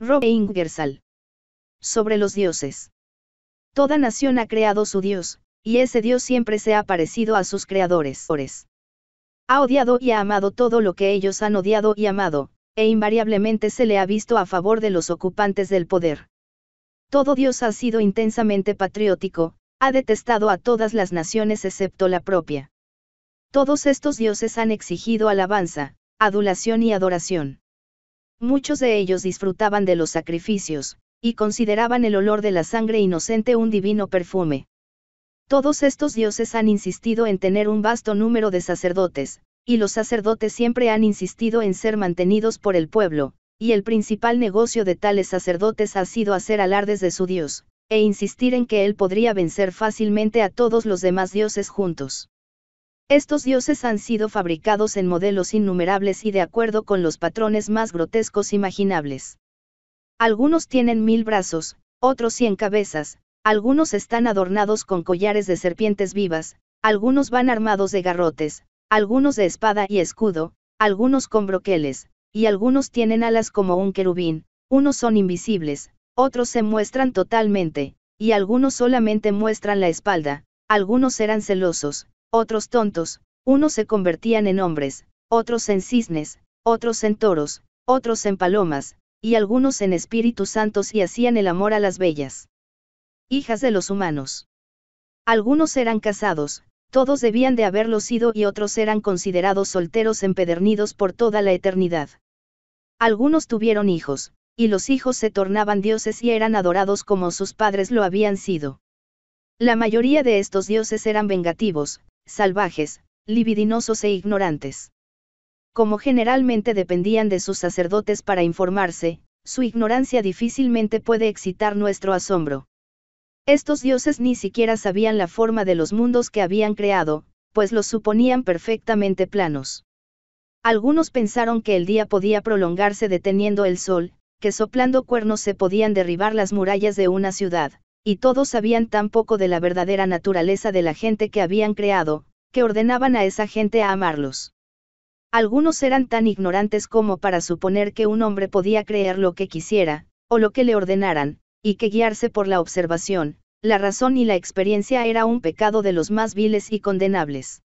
Robe Ingersoll. Sobre los dioses. Toda nación ha creado su dios, y ese dios siempre se ha parecido a sus creadores. Ha odiado y ha amado todo lo que ellos han odiado y amado, e invariablemente se le ha visto a favor de los ocupantes del poder. Todo Dios ha sido intensamente patriótico, ha detestado a todas las naciones excepto la propia. Todos estos dioses han exigido alabanza, adulación y adoración. Muchos de ellos disfrutaban de los sacrificios, y consideraban el olor de la sangre inocente un divino perfume. Todos estos dioses han insistido en tener un vasto número de sacerdotes, y los sacerdotes siempre han insistido en ser mantenidos por el pueblo, y el principal negocio de tales sacerdotes ha sido hacer alardes de su dios, e insistir en que él podría vencer fácilmente a todos los demás dioses juntos. Estos dioses han sido fabricados en modelos innumerables y de acuerdo con los patrones más grotescos imaginables. Algunos tienen mil brazos, otros cien cabezas, algunos están adornados con collares de serpientes vivas, algunos van armados de garrotes, algunos de espada y escudo, algunos con broqueles, y algunos tienen alas como un querubín, unos son invisibles, otros se muestran totalmente, y algunos solamente muestran la espalda, algunos eran celosos, otros tontos, unos se convertían en hombres, otros en cisnes, otros en toros, otros en palomas, y algunos en espíritus santos y hacían el amor a las bellas. Hijas de los humanos. Algunos eran casados, todos debían de haberlo sido y otros eran considerados solteros empedernidos por toda la eternidad. Algunos tuvieron hijos, y los hijos se tornaban dioses y eran adorados como sus padres lo habían sido. La mayoría de estos dioses eran vengativos, salvajes, libidinosos e ignorantes. Como generalmente dependían de sus sacerdotes para informarse, su ignorancia difícilmente puede excitar nuestro asombro. Estos dioses ni siquiera sabían la forma de los mundos que habían creado, pues los suponían perfectamente planos. Algunos pensaron que el día podía prolongarse deteniendo el sol, que soplando cuernos se podían derribar las murallas de una ciudad, y todos sabían tan poco de la verdadera naturaleza de la gente que habían creado, que ordenaban a esa gente a amarlos. Algunos eran tan ignorantes como para suponer que un hombre podía creer lo que quisiera, o lo que le ordenaran, y que guiarse por la observación, la razón y la experiencia era un pecado de los más viles y condenables.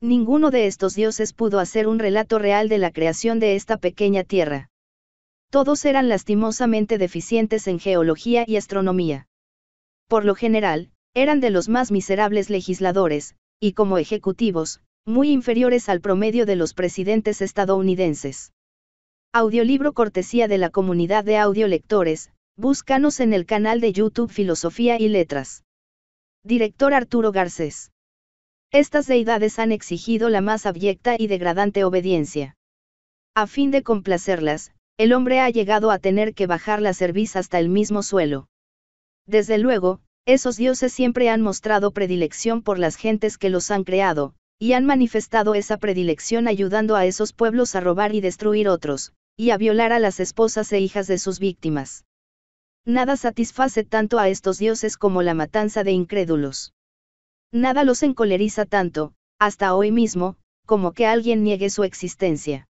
Ninguno de estos dioses pudo hacer un relato real de la creación de esta pequeña tierra. Todos eran lastimosamente deficientes en geología y astronomía por lo general, eran de los más miserables legisladores, y como ejecutivos, muy inferiores al promedio de los presidentes estadounidenses. Audiolibro cortesía de la comunidad de audiolectores, búscanos en el canal de YouTube Filosofía y Letras. Director Arturo Garcés. Estas deidades han exigido la más abyecta y degradante obediencia. A fin de complacerlas, el hombre ha llegado a tener que bajar la cerviz hasta el mismo suelo. Desde luego, esos dioses siempre han mostrado predilección por las gentes que los han creado, y han manifestado esa predilección ayudando a esos pueblos a robar y destruir otros, y a violar a las esposas e hijas de sus víctimas. Nada satisface tanto a estos dioses como la matanza de incrédulos. Nada los encoleriza tanto, hasta hoy mismo, como que alguien niegue su existencia.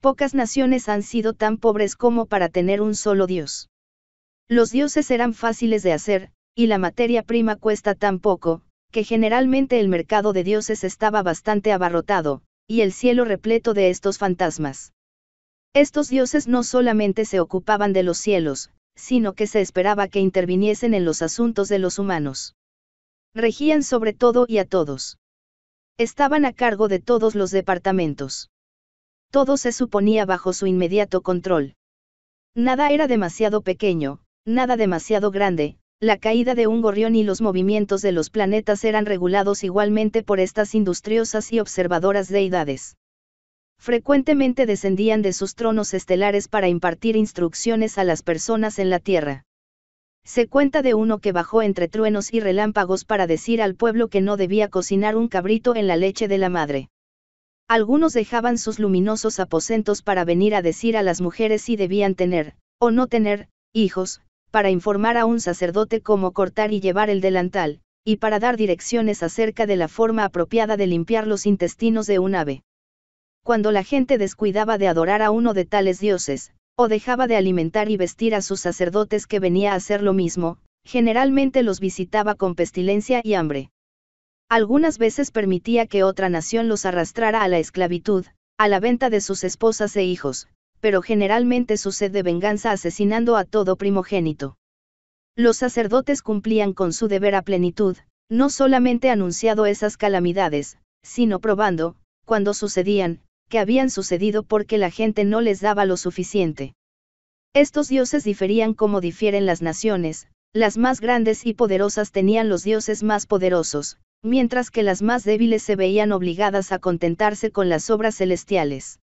Pocas naciones han sido tan pobres como para tener un solo dios. Los dioses eran fáciles de hacer, y la materia prima cuesta tan poco, que generalmente el mercado de dioses estaba bastante abarrotado, y el cielo repleto de estos fantasmas. Estos dioses no solamente se ocupaban de los cielos, sino que se esperaba que interviniesen en los asuntos de los humanos. Regían sobre todo y a todos. Estaban a cargo de todos los departamentos. Todo se suponía bajo su inmediato control. Nada era demasiado pequeño, nada demasiado grande, la caída de un gorrión y los movimientos de los planetas eran regulados igualmente por estas industriosas y observadoras deidades. Frecuentemente descendían de sus tronos estelares para impartir instrucciones a las personas en la Tierra. Se cuenta de uno que bajó entre truenos y relámpagos para decir al pueblo que no debía cocinar un cabrito en la leche de la madre. Algunos dejaban sus luminosos aposentos para venir a decir a las mujeres si debían tener, o no tener, hijos, para informar a un sacerdote cómo cortar y llevar el delantal, y para dar direcciones acerca de la forma apropiada de limpiar los intestinos de un ave. Cuando la gente descuidaba de adorar a uno de tales dioses, o dejaba de alimentar y vestir a sus sacerdotes que venía a hacer lo mismo, generalmente los visitaba con pestilencia y hambre. Algunas veces permitía que otra nación los arrastrara a la esclavitud, a la venta de sus esposas e hijos, pero generalmente sucede venganza asesinando a todo primogénito. Los sacerdotes cumplían con su deber a plenitud, no solamente anunciando esas calamidades, sino probando, cuando sucedían, que habían sucedido porque la gente no les daba lo suficiente. Estos dioses diferían como difieren las naciones, las más grandes y poderosas tenían los dioses más poderosos, mientras que las más débiles se veían obligadas a contentarse con las obras celestiales.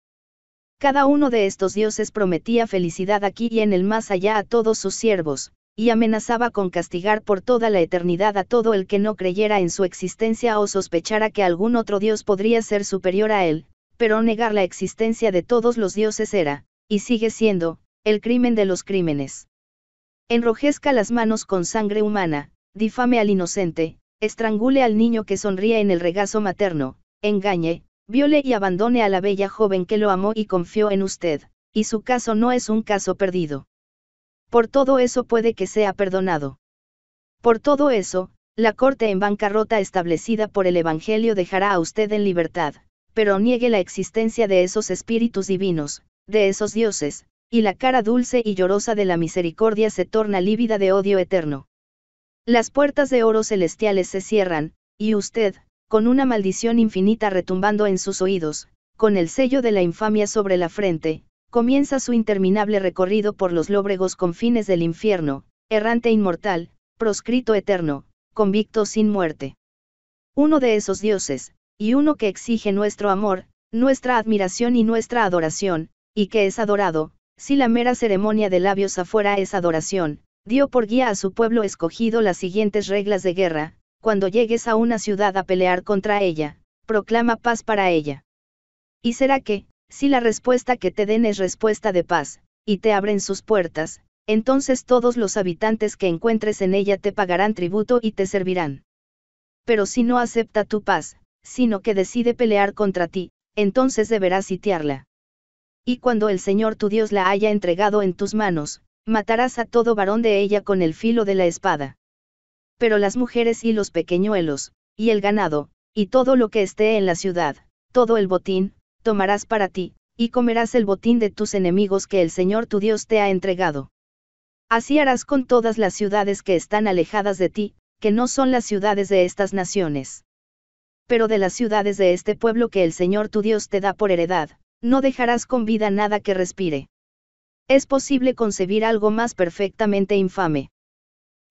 Cada uno de estos dioses prometía felicidad aquí y en el más allá a todos sus siervos, y amenazaba con castigar por toda la eternidad a todo el que no creyera en su existencia o sospechara que algún otro dios podría ser superior a él, pero negar la existencia de todos los dioses era, y sigue siendo, el crimen de los crímenes. Enrojezca las manos con sangre humana, difame al inocente, estrangule al niño que sonríe en el regazo materno, engañe, Viole y abandone a la bella joven que lo amó y confió en usted, y su caso no es un caso perdido. Por todo eso puede que sea perdonado. Por todo eso, la corte en bancarrota establecida por el Evangelio dejará a usted en libertad, pero niegue la existencia de esos espíritus divinos, de esos dioses, y la cara dulce y llorosa de la misericordia se torna lívida de odio eterno. Las puertas de oro celestiales se cierran, y usted, con una maldición infinita retumbando en sus oídos, con el sello de la infamia sobre la frente, comienza su interminable recorrido por los lóbregos confines del infierno, errante e inmortal, proscrito eterno, convicto sin muerte. Uno de esos dioses, y uno que exige nuestro amor, nuestra admiración y nuestra adoración, y que es adorado, si la mera ceremonia de labios afuera es adoración, dio por guía a su pueblo escogido las siguientes reglas de guerra, cuando llegues a una ciudad a pelear contra ella, proclama paz para ella. ¿Y será que, si la respuesta que te den es respuesta de paz, y te abren sus puertas, entonces todos los habitantes que encuentres en ella te pagarán tributo y te servirán. Pero si no acepta tu paz, sino que decide pelear contra ti, entonces deberás sitiarla. Y cuando el Señor tu Dios la haya entregado en tus manos, matarás a todo varón de ella con el filo de la espada pero las mujeres y los pequeñuelos, y el ganado, y todo lo que esté en la ciudad, todo el botín, tomarás para ti, y comerás el botín de tus enemigos que el Señor tu Dios te ha entregado. Así harás con todas las ciudades que están alejadas de ti, que no son las ciudades de estas naciones. Pero de las ciudades de este pueblo que el Señor tu Dios te da por heredad, no dejarás con vida nada que respire. Es posible concebir algo más perfectamente infame.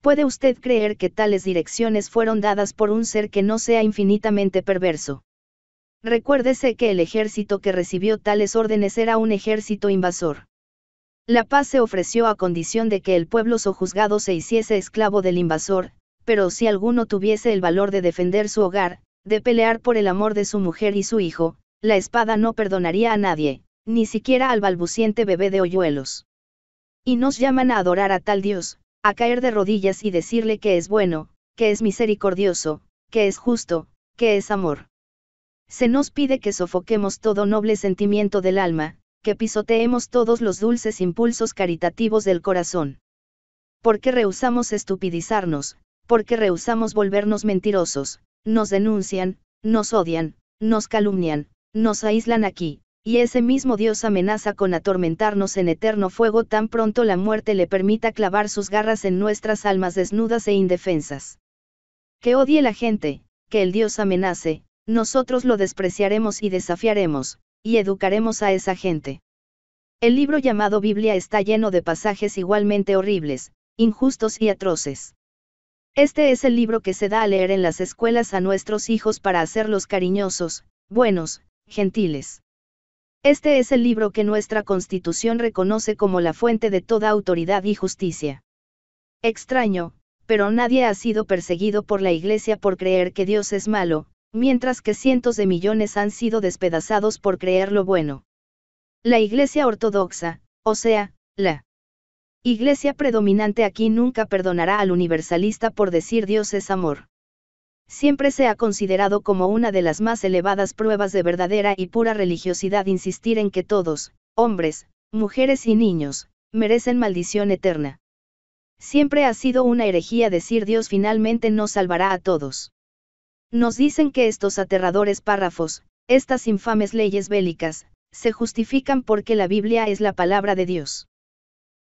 ¿Puede usted creer que tales direcciones fueron dadas por un ser que no sea infinitamente perverso? Recuérdese que el ejército que recibió tales órdenes era un ejército invasor. La paz se ofreció a condición de que el pueblo sojuzgado se hiciese esclavo del invasor, pero si alguno tuviese el valor de defender su hogar, de pelear por el amor de su mujer y su hijo, la espada no perdonaría a nadie, ni siquiera al balbuciente bebé de hoyuelos. Y nos llaman a adorar a tal Dios, a caer de rodillas y decirle que es bueno, que es misericordioso, que es justo, que es amor. Se nos pide que sofoquemos todo noble sentimiento del alma, que pisoteemos todos los dulces impulsos caritativos del corazón. Porque rehusamos estupidizarnos, porque rehusamos volvernos mentirosos, nos denuncian, nos odian, nos calumnian, nos aíslan aquí, y ese mismo Dios amenaza con atormentarnos en eterno fuego tan pronto la muerte le permita clavar sus garras en nuestras almas desnudas e indefensas. Que odie la gente, que el Dios amenace, nosotros lo despreciaremos y desafiaremos, y educaremos a esa gente. El libro llamado Biblia está lleno de pasajes igualmente horribles, injustos y atroces. Este es el libro que se da a leer en las escuelas a nuestros hijos para hacerlos cariñosos, buenos, gentiles. Este es el libro que nuestra Constitución reconoce como la fuente de toda autoridad y justicia. Extraño, pero nadie ha sido perseguido por la Iglesia por creer que Dios es malo, mientras que cientos de millones han sido despedazados por creer lo bueno. La Iglesia ortodoxa, o sea, la Iglesia predominante aquí nunca perdonará al universalista por decir Dios es amor siempre se ha considerado como una de las más elevadas pruebas de verdadera y pura religiosidad insistir en que todos, hombres, mujeres y niños, merecen maldición eterna. Siempre ha sido una herejía decir Dios finalmente nos salvará a todos. Nos dicen que estos aterradores párrafos, estas infames leyes bélicas, se justifican porque la Biblia es la palabra de Dios.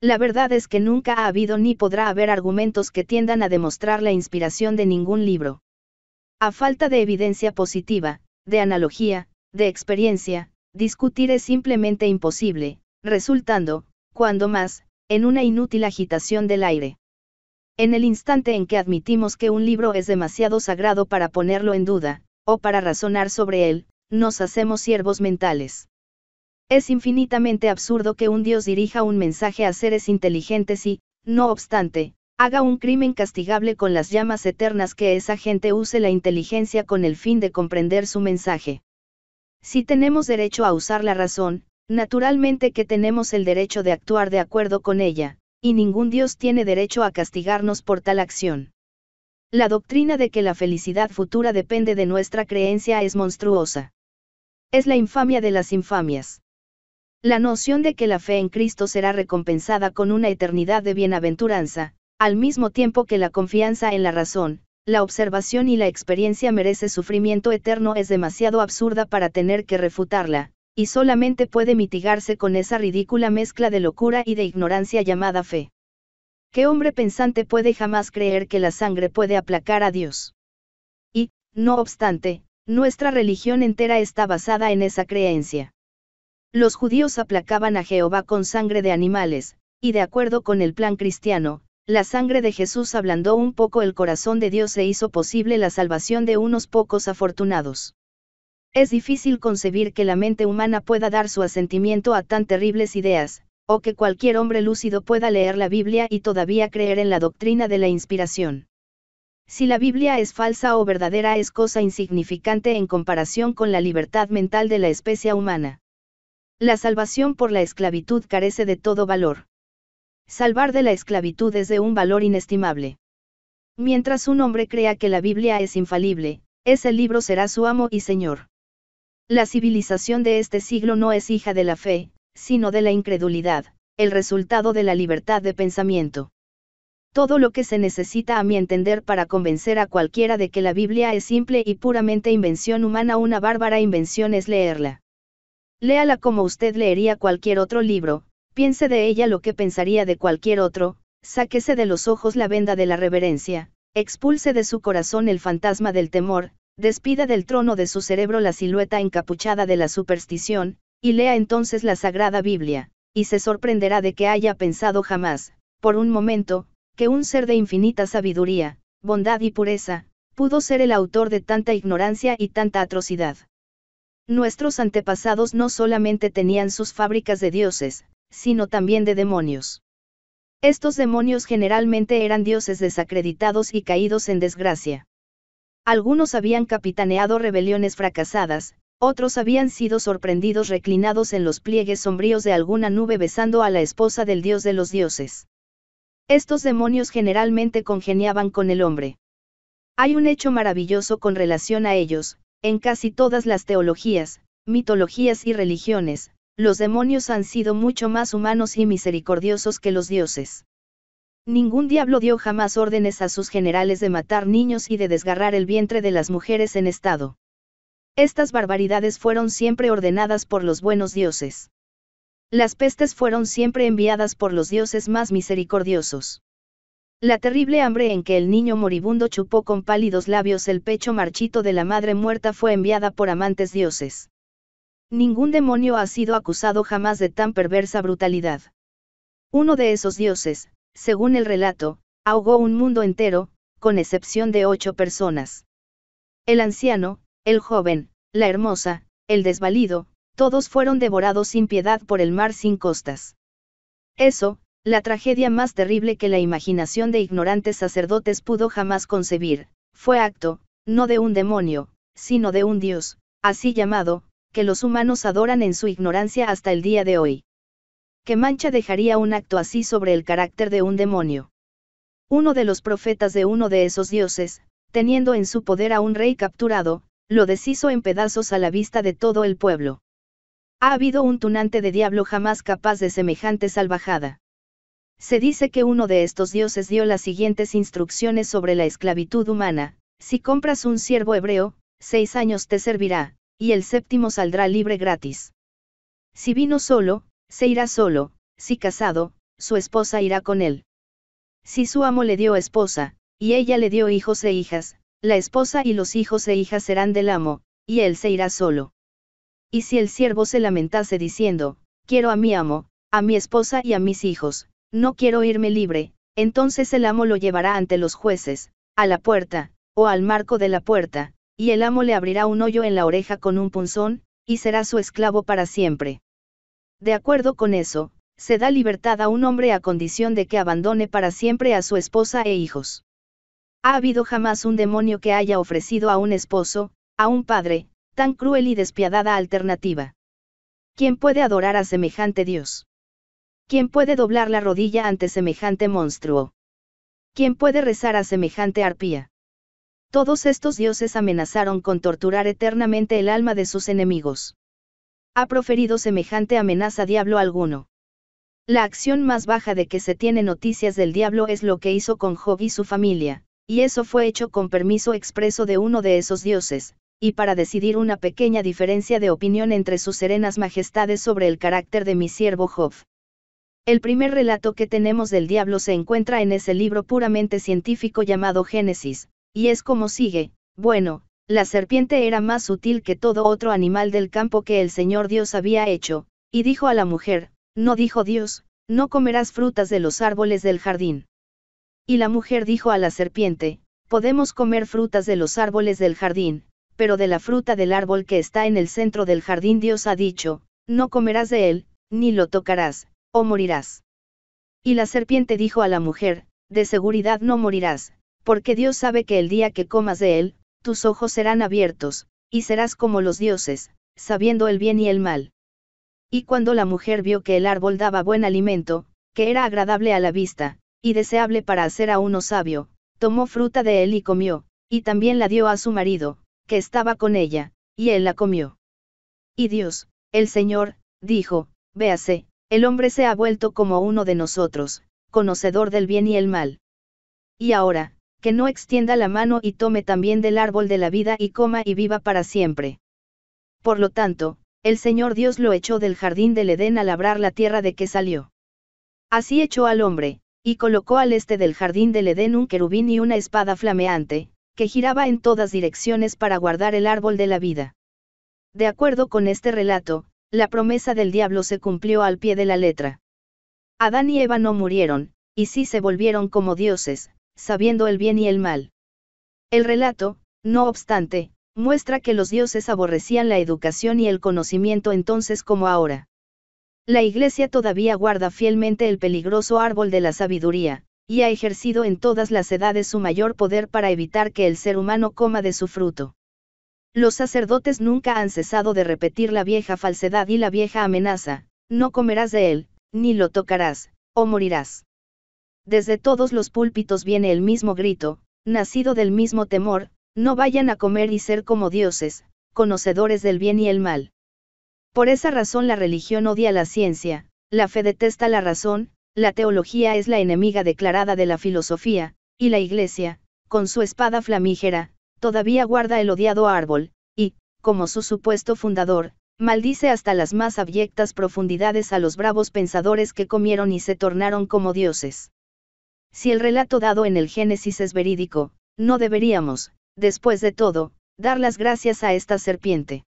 La verdad es que nunca ha habido ni podrá haber argumentos que tiendan a demostrar la inspiración de ningún libro. A falta de evidencia positiva, de analogía, de experiencia, discutir es simplemente imposible, resultando, cuando más, en una inútil agitación del aire. En el instante en que admitimos que un libro es demasiado sagrado para ponerlo en duda, o para razonar sobre él, nos hacemos siervos mentales. Es infinitamente absurdo que un Dios dirija un mensaje a seres inteligentes y, no obstante, haga un crimen castigable con las llamas eternas que esa gente use la inteligencia con el fin de comprender su mensaje. Si tenemos derecho a usar la razón, naturalmente que tenemos el derecho de actuar de acuerdo con ella, y ningún Dios tiene derecho a castigarnos por tal acción. La doctrina de que la felicidad futura depende de nuestra creencia es monstruosa. Es la infamia de las infamias. La noción de que la fe en Cristo será recompensada con una eternidad de bienaventuranza, al mismo tiempo que la confianza en la razón, la observación y la experiencia merece sufrimiento eterno es demasiado absurda para tener que refutarla, y solamente puede mitigarse con esa ridícula mezcla de locura y de ignorancia llamada fe. ¿Qué hombre pensante puede jamás creer que la sangre puede aplacar a Dios? Y, no obstante, nuestra religión entera está basada en esa creencia. Los judíos aplacaban a Jehová con sangre de animales, y de acuerdo con el plan cristiano, la sangre de Jesús ablandó un poco el corazón de Dios e hizo posible la salvación de unos pocos afortunados. Es difícil concebir que la mente humana pueda dar su asentimiento a tan terribles ideas, o que cualquier hombre lúcido pueda leer la Biblia y todavía creer en la doctrina de la inspiración. Si la Biblia es falsa o verdadera es cosa insignificante en comparación con la libertad mental de la especie humana. La salvación por la esclavitud carece de todo valor salvar de la esclavitud es de un valor inestimable. Mientras un hombre crea que la Biblia es infalible, ese libro será su amo y señor. La civilización de este siglo no es hija de la fe, sino de la incredulidad, el resultado de la libertad de pensamiento. Todo lo que se necesita a mi entender para convencer a cualquiera de que la Biblia es simple y puramente invención humana, una bárbara invención es leerla. Léala como usted leería cualquier otro libro, piense de ella lo que pensaría de cualquier otro, sáquese de los ojos la venda de la reverencia, expulse de su corazón el fantasma del temor, despida del trono de su cerebro la silueta encapuchada de la superstición, y lea entonces la Sagrada Biblia, y se sorprenderá de que haya pensado jamás, por un momento, que un ser de infinita sabiduría, bondad y pureza, pudo ser el autor de tanta ignorancia y tanta atrocidad. Nuestros antepasados no solamente tenían sus fábricas de dioses, sino también de demonios. Estos demonios generalmente eran dioses desacreditados y caídos en desgracia. Algunos habían capitaneado rebeliones fracasadas, otros habían sido sorprendidos reclinados en los pliegues sombríos de alguna nube besando a la esposa del dios de los dioses. Estos demonios generalmente congeniaban con el hombre. Hay un hecho maravilloso con relación a ellos, en casi todas las teologías, mitologías y religiones, los demonios han sido mucho más humanos y misericordiosos que los dioses. Ningún diablo dio jamás órdenes a sus generales de matar niños y de desgarrar el vientre de las mujeres en estado. Estas barbaridades fueron siempre ordenadas por los buenos dioses. Las pestes fueron siempre enviadas por los dioses más misericordiosos. La terrible hambre en que el niño moribundo chupó con pálidos labios el pecho marchito de la madre muerta fue enviada por amantes dioses. Ningún demonio ha sido acusado jamás de tan perversa brutalidad. Uno de esos dioses, según el relato, ahogó un mundo entero, con excepción de ocho personas. El anciano, el joven, la hermosa, el desvalido, todos fueron devorados sin piedad por el mar sin costas. Eso, la tragedia más terrible que la imaginación de ignorantes sacerdotes pudo jamás concebir, fue acto, no de un demonio, sino de un dios, así llamado, que los humanos adoran en su ignorancia hasta el día de hoy. ¿Qué mancha dejaría un acto así sobre el carácter de un demonio? Uno de los profetas de uno de esos dioses, teniendo en su poder a un rey capturado, lo deshizo en pedazos a la vista de todo el pueblo. Ha habido un tunante de diablo jamás capaz de semejante salvajada. Se dice que uno de estos dioses dio las siguientes instrucciones sobre la esclavitud humana, si compras un siervo hebreo, seis años te servirá, y el séptimo saldrá libre gratis. Si vino solo, se irá solo, si casado, su esposa irá con él. Si su amo le dio esposa, y ella le dio hijos e hijas, la esposa y los hijos e hijas serán del amo, y él se irá solo. Y si el siervo se lamentase diciendo, quiero a mi amo, a mi esposa y a mis hijos, no quiero irme libre, entonces el amo lo llevará ante los jueces, a la puerta, o al marco de la puerta, y el amo le abrirá un hoyo en la oreja con un punzón, y será su esclavo para siempre. De acuerdo con eso, se da libertad a un hombre a condición de que abandone para siempre a su esposa e hijos. ¿Ha habido jamás un demonio que haya ofrecido a un esposo, a un padre, tan cruel y despiadada alternativa? ¿Quién puede adorar a semejante Dios? ¿Quién puede doblar la rodilla ante semejante monstruo? ¿Quién puede rezar a semejante arpía? Todos estos dioses amenazaron con torturar eternamente el alma de sus enemigos. Ha proferido semejante amenaza diablo alguno. La acción más baja de que se tiene noticias del diablo es lo que hizo con Job y su familia, y eso fue hecho con permiso expreso de uno de esos dioses, y para decidir una pequeña diferencia de opinión entre sus serenas majestades sobre el carácter de mi siervo Job. El primer relato que tenemos del diablo se encuentra en ese libro puramente científico llamado Génesis, y es como sigue, bueno, la serpiente era más sutil que todo otro animal del campo que el Señor Dios había hecho, y dijo a la mujer, no dijo Dios, no comerás frutas de los árboles del jardín. Y la mujer dijo a la serpiente, podemos comer frutas de los árboles del jardín, pero de la fruta del árbol que está en el centro del jardín Dios ha dicho, no comerás de él, ni lo tocarás, o morirás. Y la serpiente dijo a la mujer, de seguridad no morirás, porque Dios sabe que el día que comas de él, tus ojos serán abiertos, y serás como los dioses, sabiendo el bien y el mal. Y cuando la mujer vio que el árbol daba buen alimento, que era agradable a la vista, y deseable para hacer a uno sabio, tomó fruta de él y comió, y también la dio a su marido, que estaba con ella, y él la comió. Y Dios, el Señor, dijo, véase, el hombre se ha vuelto como uno de nosotros, conocedor del bien y el mal. Y ahora, que no extienda la mano y tome también del árbol de la vida y coma y viva para siempre. Por lo tanto, el Señor Dios lo echó del jardín del Edén a labrar la tierra de que salió. Así echó al hombre, y colocó al este del jardín del Edén un querubín y una espada flameante, que giraba en todas direcciones para guardar el árbol de la vida. De acuerdo con este relato, la promesa del diablo se cumplió al pie de la letra. Adán y Eva no murieron, y sí se volvieron como dioses, sabiendo el bien y el mal. El relato, no obstante, muestra que los dioses aborrecían la educación y el conocimiento entonces como ahora. La Iglesia todavía guarda fielmente el peligroso árbol de la sabiduría, y ha ejercido en todas las edades su mayor poder para evitar que el ser humano coma de su fruto. Los sacerdotes nunca han cesado de repetir la vieja falsedad y la vieja amenaza, no comerás de él, ni lo tocarás, o morirás desde todos los púlpitos viene el mismo grito, nacido del mismo temor, no vayan a comer y ser como dioses, conocedores del bien y el mal. Por esa razón la religión odia la ciencia, la fe detesta la razón, la teología es la enemiga declarada de la filosofía, y la iglesia, con su espada flamígera, todavía guarda el odiado árbol, y, como su supuesto fundador, maldice hasta las más abyectas profundidades a los bravos pensadores que comieron y se tornaron como dioses. Si el relato dado en el Génesis es verídico, no deberíamos, después de todo, dar las gracias a esta serpiente.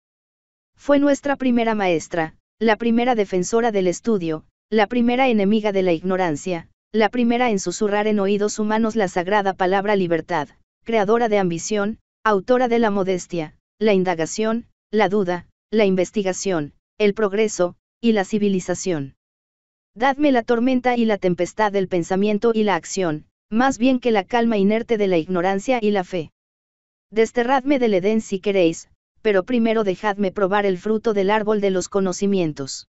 Fue nuestra primera maestra, la primera defensora del estudio, la primera enemiga de la ignorancia, la primera en susurrar en oídos humanos la sagrada palabra libertad, creadora de ambición, autora de la modestia, la indagación, la duda, la investigación, el progreso, y la civilización. Dadme la tormenta y la tempestad del pensamiento y la acción, más bien que la calma inerte de la ignorancia y la fe. Desterradme del Edén si queréis, pero primero dejadme probar el fruto del árbol de los conocimientos.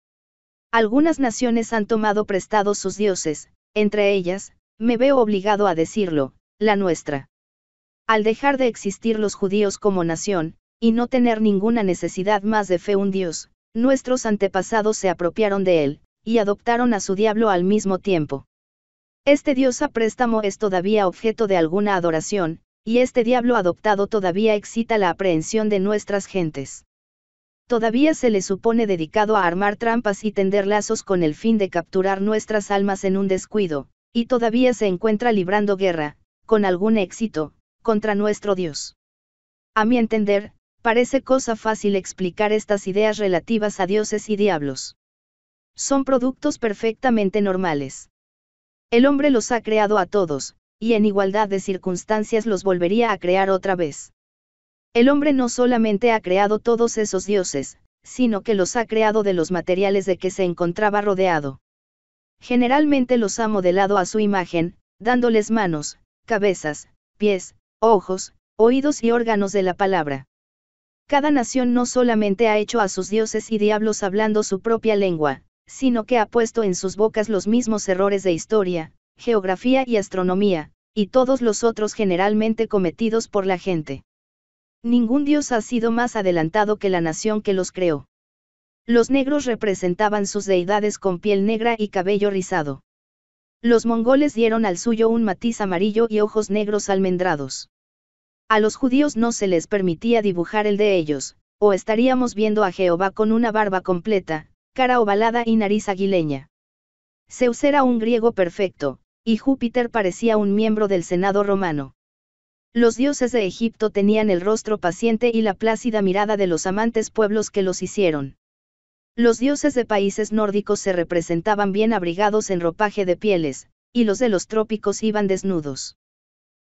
Algunas naciones han tomado prestados sus dioses, entre ellas, me veo obligado a decirlo, la nuestra. Al dejar de existir los judíos como nación, y no tener ninguna necesidad más de fe un dios, nuestros antepasados se apropiaron de él, y adoptaron a su diablo al mismo tiempo. Este dios a préstamo es todavía objeto de alguna adoración, y este diablo adoptado todavía excita la aprehensión de nuestras gentes. Todavía se le supone dedicado a armar trampas y tender lazos con el fin de capturar nuestras almas en un descuido, y todavía se encuentra librando guerra, con algún éxito, contra nuestro Dios. A mi entender, parece cosa fácil explicar estas ideas relativas a dioses y diablos son productos perfectamente normales. El hombre los ha creado a todos, y en igualdad de circunstancias los volvería a crear otra vez. El hombre no solamente ha creado todos esos dioses, sino que los ha creado de los materiales de que se encontraba rodeado. Generalmente los ha modelado a su imagen, dándoles manos, cabezas, pies, ojos, oídos y órganos de la palabra. Cada nación no solamente ha hecho a sus dioses y diablos hablando su propia lengua, sino que ha puesto en sus bocas los mismos errores de historia, geografía y astronomía, y todos los otros generalmente cometidos por la gente. Ningún dios ha sido más adelantado que la nación que los creó. Los negros representaban sus deidades con piel negra y cabello rizado. Los mongoles dieron al suyo un matiz amarillo y ojos negros almendrados. A los judíos no se les permitía dibujar el de ellos, o estaríamos viendo a Jehová con una barba completa, cara ovalada y nariz aguileña. Zeus era un griego perfecto, y Júpiter parecía un miembro del Senado romano. Los dioses de Egipto tenían el rostro paciente y la plácida mirada de los amantes pueblos que los hicieron. Los dioses de países nórdicos se representaban bien abrigados en ropaje de pieles, y los de los trópicos iban desnudos.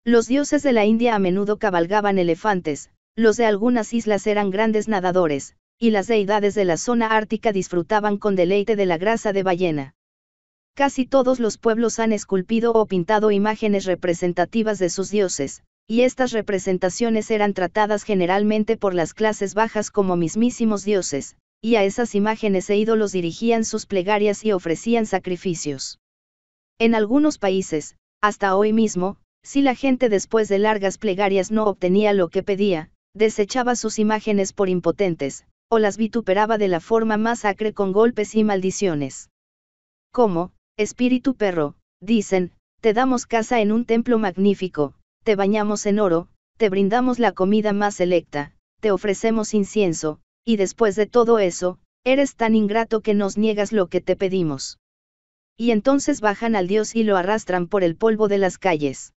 Los dioses de la India a menudo cabalgaban elefantes, los de algunas islas eran grandes nadadores, y las deidades de la zona ártica disfrutaban con deleite de la grasa de ballena. Casi todos los pueblos han esculpido o pintado imágenes representativas de sus dioses, y estas representaciones eran tratadas generalmente por las clases bajas como mismísimos dioses, y a esas imágenes e ídolos dirigían sus plegarias y ofrecían sacrificios. En algunos países, hasta hoy mismo, si la gente después de largas plegarias no obtenía lo que pedía, desechaba sus imágenes por impotentes, o las vituperaba de la forma más acre con golpes y maldiciones. Como, espíritu perro, dicen, te damos casa en un templo magnífico, te bañamos en oro, te brindamos la comida más selecta, te ofrecemos incienso, y después de todo eso, eres tan ingrato que nos niegas lo que te pedimos. Y entonces bajan al dios y lo arrastran por el polvo de las calles.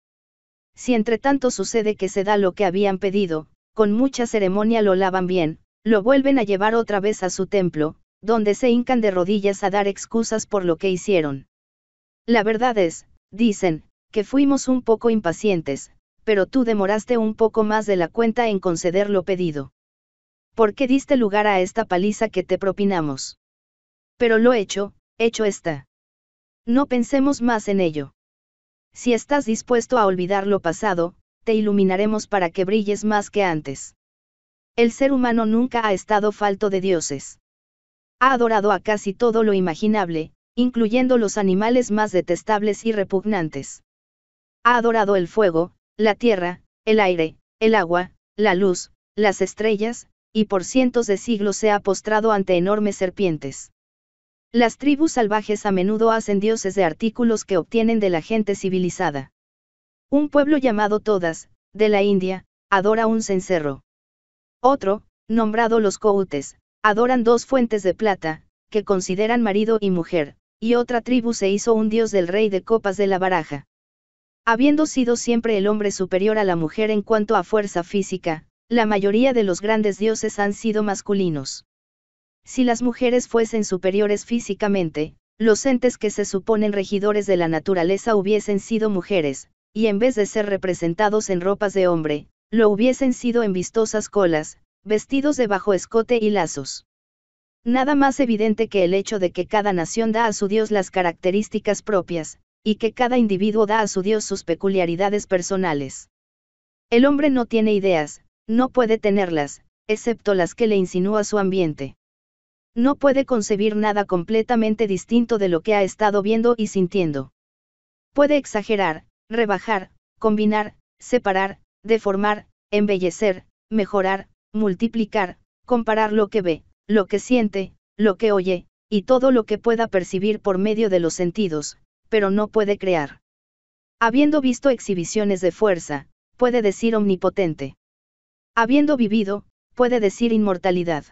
Si entre tanto sucede que se da lo que habían pedido, con mucha ceremonia lo lavan bien, lo vuelven a llevar otra vez a su templo, donde se hincan de rodillas a dar excusas por lo que hicieron. La verdad es, dicen, que fuimos un poco impacientes, pero tú demoraste un poco más de la cuenta en conceder lo pedido. ¿Por qué diste lugar a esta paliza que te propinamos? Pero lo hecho, hecho está. No pensemos más en ello. Si estás dispuesto a olvidar lo pasado, te iluminaremos para que brilles más que antes. El ser humano nunca ha estado falto de dioses. Ha adorado a casi todo lo imaginable, incluyendo los animales más detestables y repugnantes. Ha adorado el fuego, la tierra, el aire, el agua, la luz, las estrellas, y por cientos de siglos se ha postrado ante enormes serpientes. Las tribus salvajes a menudo hacen dioses de artículos que obtienen de la gente civilizada. Un pueblo llamado Todas, de la India, adora un cencerro. Otro, nombrado los coutes, adoran dos fuentes de plata, que consideran marido y mujer, y otra tribu se hizo un dios del rey de copas de la baraja. Habiendo sido siempre el hombre superior a la mujer en cuanto a fuerza física, la mayoría de los grandes dioses han sido masculinos. Si las mujeres fuesen superiores físicamente, los entes que se suponen regidores de la naturaleza hubiesen sido mujeres, y en vez de ser representados en ropas de hombre, lo hubiesen sido en vistosas colas, vestidos de bajo escote y lazos. Nada más evidente que el hecho de que cada nación da a su Dios las características propias, y que cada individuo da a su Dios sus peculiaridades personales. El hombre no tiene ideas, no puede tenerlas, excepto las que le insinúa su ambiente. No puede concebir nada completamente distinto de lo que ha estado viendo y sintiendo. Puede exagerar, rebajar, combinar, separar, Deformar, embellecer, mejorar, multiplicar, comparar lo que ve, lo que siente, lo que oye, y todo lo que pueda percibir por medio de los sentidos, pero no puede crear. Habiendo visto exhibiciones de fuerza, puede decir omnipotente. Habiendo vivido, puede decir inmortalidad.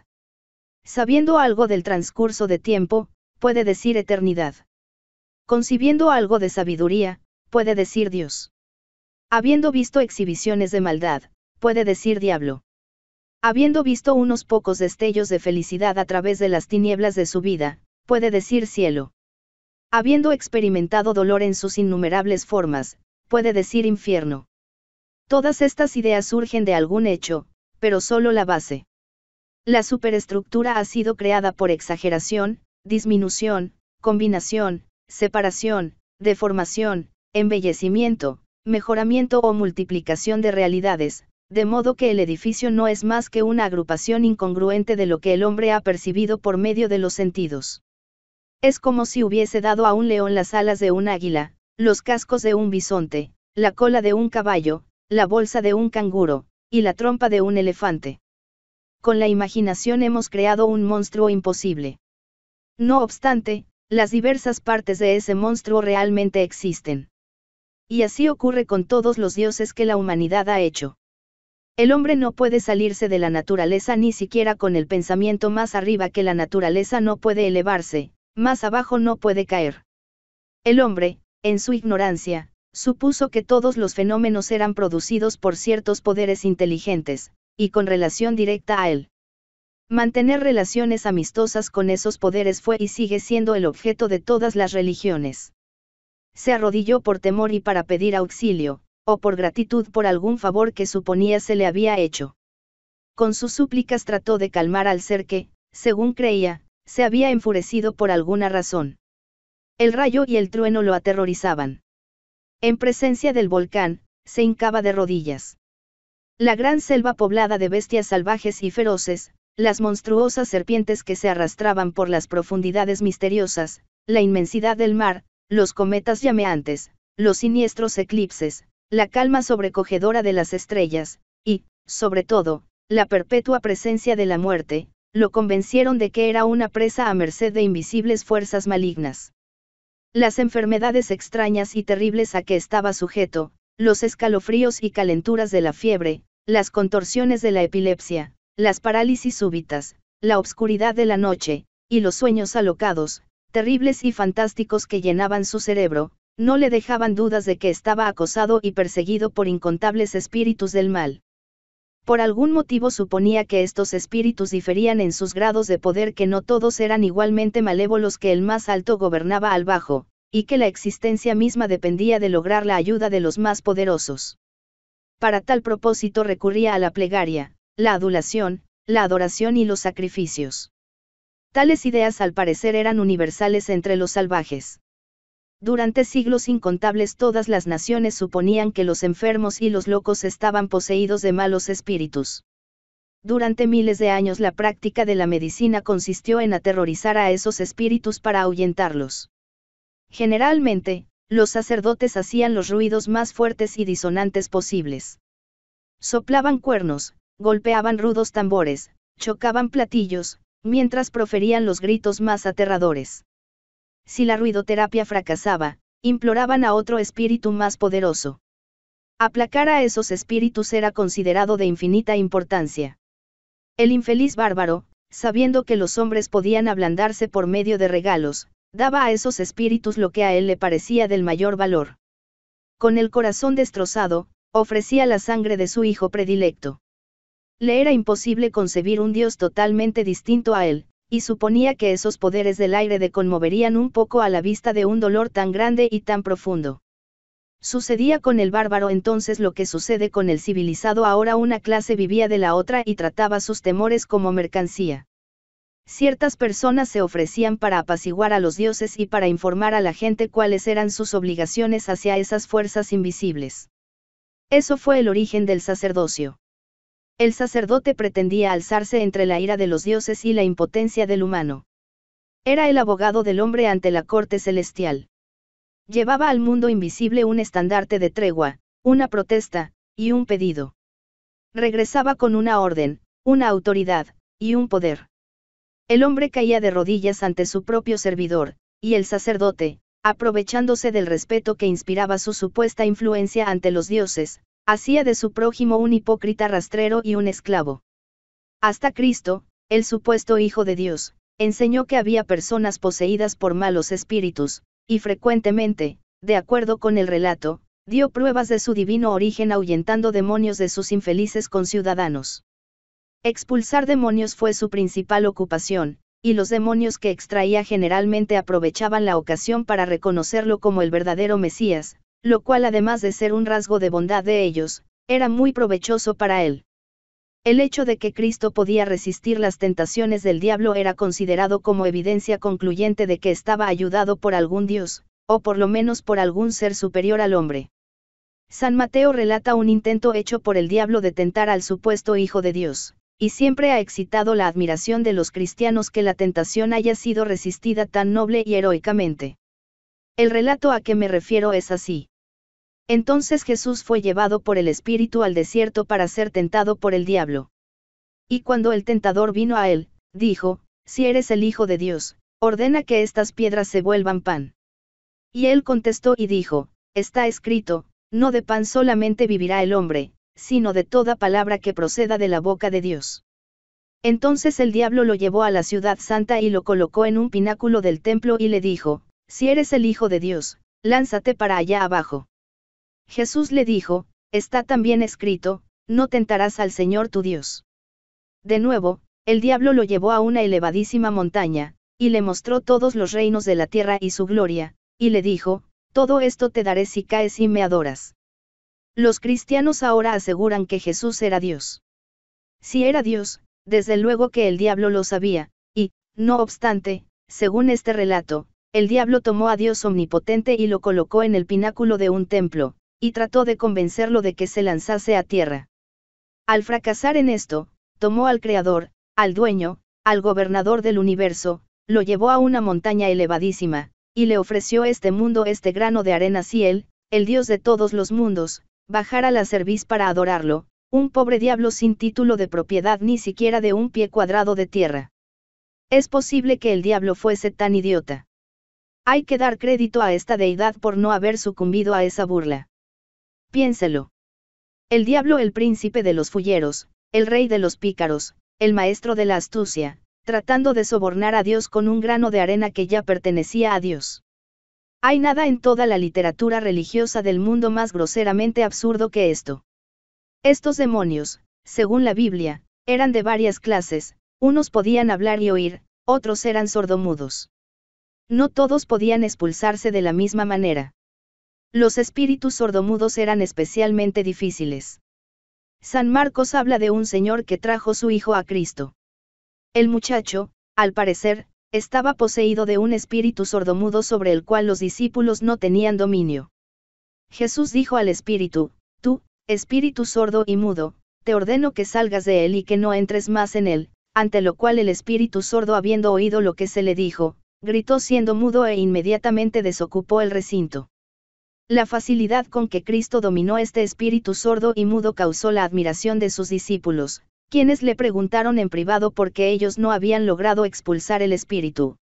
Sabiendo algo del transcurso de tiempo, puede decir eternidad. Concibiendo algo de sabiduría, puede decir Dios. Habiendo visto exhibiciones de maldad, puede decir diablo. Habiendo visto unos pocos destellos de felicidad a través de las tinieblas de su vida, puede decir cielo. Habiendo experimentado dolor en sus innumerables formas, puede decir infierno. Todas estas ideas surgen de algún hecho, pero solo la base. La superestructura ha sido creada por exageración, disminución, combinación, separación, deformación, embellecimiento, mejoramiento o multiplicación de realidades, de modo que el edificio no es más que una agrupación incongruente de lo que el hombre ha percibido por medio de los sentidos. Es como si hubiese dado a un león las alas de un águila, los cascos de un bisonte, la cola de un caballo, la bolsa de un canguro, y la trompa de un elefante. Con la imaginación hemos creado un monstruo imposible. No obstante, las diversas partes de ese monstruo realmente existen. Y así ocurre con todos los dioses que la humanidad ha hecho. El hombre no puede salirse de la naturaleza ni siquiera con el pensamiento más arriba que la naturaleza no puede elevarse, más abajo no puede caer. El hombre, en su ignorancia, supuso que todos los fenómenos eran producidos por ciertos poderes inteligentes, y con relación directa a él. Mantener relaciones amistosas con esos poderes fue y sigue siendo el objeto de todas las religiones se arrodilló por temor y para pedir auxilio, o por gratitud por algún favor que suponía se le había hecho. Con sus súplicas trató de calmar al ser que, según creía, se había enfurecido por alguna razón. El rayo y el trueno lo aterrorizaban. En presencia del volcán, se hincaba de rodillas. La gran selva poblada de bestias salvajes y feroces, las monstruosas serpientes que se arrastraban por las profundidades misteriosas, la inmensidad del mar, los cometas llameantes, los siniestros eclipses, la calma sobrecogedora de las estrellas, y, sobre todo, la perpetua presencia de la muerte, lo convencieron de que era una presa a merced de invisibles fuerzas malignas. Las enfermedades extrañas y terribles a que estaba sujeto, los escalofríos y calenturas de la fiebre, las contorsiones de la epilepsia, las parálisis súbitas, la obscuridad de la noche, y los sueños alocados, terribles y fantásticos que llenaban su cerebro, no le dejaban dudas de que estaba acosado y perseguido por incontables espíritus del mal. Por algún motivo suponía que estos espíritus diferían en sus grados de poder que no todos eran igualmente malévolos que el más alto gobernaba al bajo, y que la existencia misma dependía de lograr la ayuda de los más poderosos. Para tal propósito recurría a la plegaria, la adulación, la adoración y los sacrificios. Tales ideas al parecer eran universales entre los salvajes. Durante siglos incontables todas las naciones suponían que los enfermos y los locos estaban poseídos de malos espíritus. Durante miles de años la práctica de la medicina consistió en aterrorizar a esos espíritus para ahuyentarlos. Generalmente, los sacerdotes hacían los ruidos más fuertes y disonantes posibles. Soplaban cuernos, golpeaban rudos tambores, chocaban platillos, mientras proferían los gritos más aterradores. Si la ruidoterapia fracasaba, imploraban a otro espíritu más poderoso. Aplacar a esos espíritus era considerado de infinita importancia. El infeliz bárbaro, sabiendo que los hombres podían ablandarse por medio de regalos, daba a esos espíritus lo que a él le parecía del mayor valor. Con el corazón destrozado, ofrecía la sangre de su hijo predilecto. Le era imposible concebir un Dios totalmente distinto a él, y suponía que esos poderes del aire de conmoverían un poco a la vista de un dolor tan grande y tan profundo. Sucedía con el bárbaro entonces lo que sucede con el civilizado ahora una clase vivía de la otra y trataba sus temores como mercancía. Ciertas personas se ofrecían para apaciguar a los dioses y para informar a la gente cuáles eran sus obligaciones hacia esas fuerzas invisibles. Eso fue el origen del sacerdocio. El sacerdote pretendía alzarse entre la ira de los dioses y la impotencia del humano. Era el abogado del hombre ante la corte celestial. Llevaba al mundo invisible un estandarte de tregua, una protesta, y un pedido. Regresaba con una orden, una autoridad, y un poder. El hombre caía de rodillas ante su propio servidor, y el sacerdote, aprovechándose del respeto que inspiraba su supuesta influencia ante los dioses, Hacía de su prójimo un hipócrita rastrero y un esclavo. Hasta Cristo, el supuesto Hijo de Dios, enseñó que había personas poseídas por malos espíritus, y frecuentemente, de acuerdo con el relato, dio pruebas de su divino origen ahuyentando demonios de sus infelices conciudadanos. Expulsar demonios fue su principal ocupación, y los demonios que extraía generalmente aprovechaban la ocasión para reconocerlo como el verdadero Mesías, lo cual además de ser un rasgo de bondad de ellos, era muy provechoso para él. El hecho de que Cristo podía resistir las tentaciones del diablo era considerado como evidencia concluyente de que estaba ayudado por algún Dios, o por lo menos por algún ser superior al hombre. San Mateo relata un intento hecho por el diablo de tentar al supuesto Hijo de Dios, y siempre ha excitado la admiración de los cristianos que la tentación haya sido resistida tan noble y heroicamente. El relato a que me refiero es así. Entonces Jesús fue llevado por el Espíritu al desierto para ser tentado por el diablo. Y cuando el tentador vino a él, dijo, Si eres el Hijo de Dios, ordena que estas piedras se vuelvan pan. Y él contestó y dijo, Está escrito, no de pan solamente vivirá el hombre, sino de toda palabra que proceda de la boca de Dios. Entonces el diablo lo llevó a la ciudad santa y lo colocó en un pináculo del templo y le dijo, Si eres el Hijo de Dios, lánzate para allá abajo Jesús le dijo, está también escrito, no tentarás al Señor tu Dios. De nuevo, el diablo lo llevó a una elevadísima montaña, y le mostró todos los reinos de la tierra y su gloria, y le dijo, todo esto te daré si caes y me adoras. Los cristianos ahora aseguran que Jesús era Dios. Si era Dios, desde luego que el diablo lo sabía, y, no obstante, según este relato, el diablo tomó a Dios omnipotente y lo colocó en el pináculo de un templo, y trató de convencerlo de que se lanzase a tierra. Al fracasar en esto, tomó al creador, al dueño, al gobernador del universo, lo llevó a una montaña elevadísima, y le ofreció este mundo este grano de arena si él, el dios de todos los mundos, bajara la cerviz para adorarlo, un pobre diablo sin título de propiedad ni siquiera de un pie cuadrado de tierra. Es posible que el diablo fuese tan idiota. Hay que dar crédito a esta deidad por no haber sucumbido a esa burla. Piénselo. El diablo, el príncipe de los fulleros, el rey de los pícaros, el maestro de la astucia, tratando de sobornar a Dios con un grano de arena que ya pertenecía a Dios. Hay nada en toda la literatura religiosa del mundo más groseramente absurdo que esto. Estos demonios, según la Biblia, eran de varias clases, unos podían hablar y oír, otros eran sordomudos. No todos podían expulsarse de la misma manera los espíritus sordomudos eran especialmente difíciles. San Marcos habla de un señor que trajo su hijo a Cristo. El muchacho, al parecer, estaba poseído de un espíritu sordomudo sobre el cual los discípulos no tenían dominio. Jesús dijo al espíritu, Tú, espíritu sordo y mudo, te ordeno que salgas de él y que no entres más en él, ante lo cual el espíritu sordo habiendo oído lo que se le dijo, gritó siendo mudo e inmediatamente desocupó el recinto. La facilidad con que Cristo dominó este espíritu sordo y mudo causó la admiración de sus discípulos, quienes le preguntaron en privado por qué ellos no habían logrado expulsar el espíritu.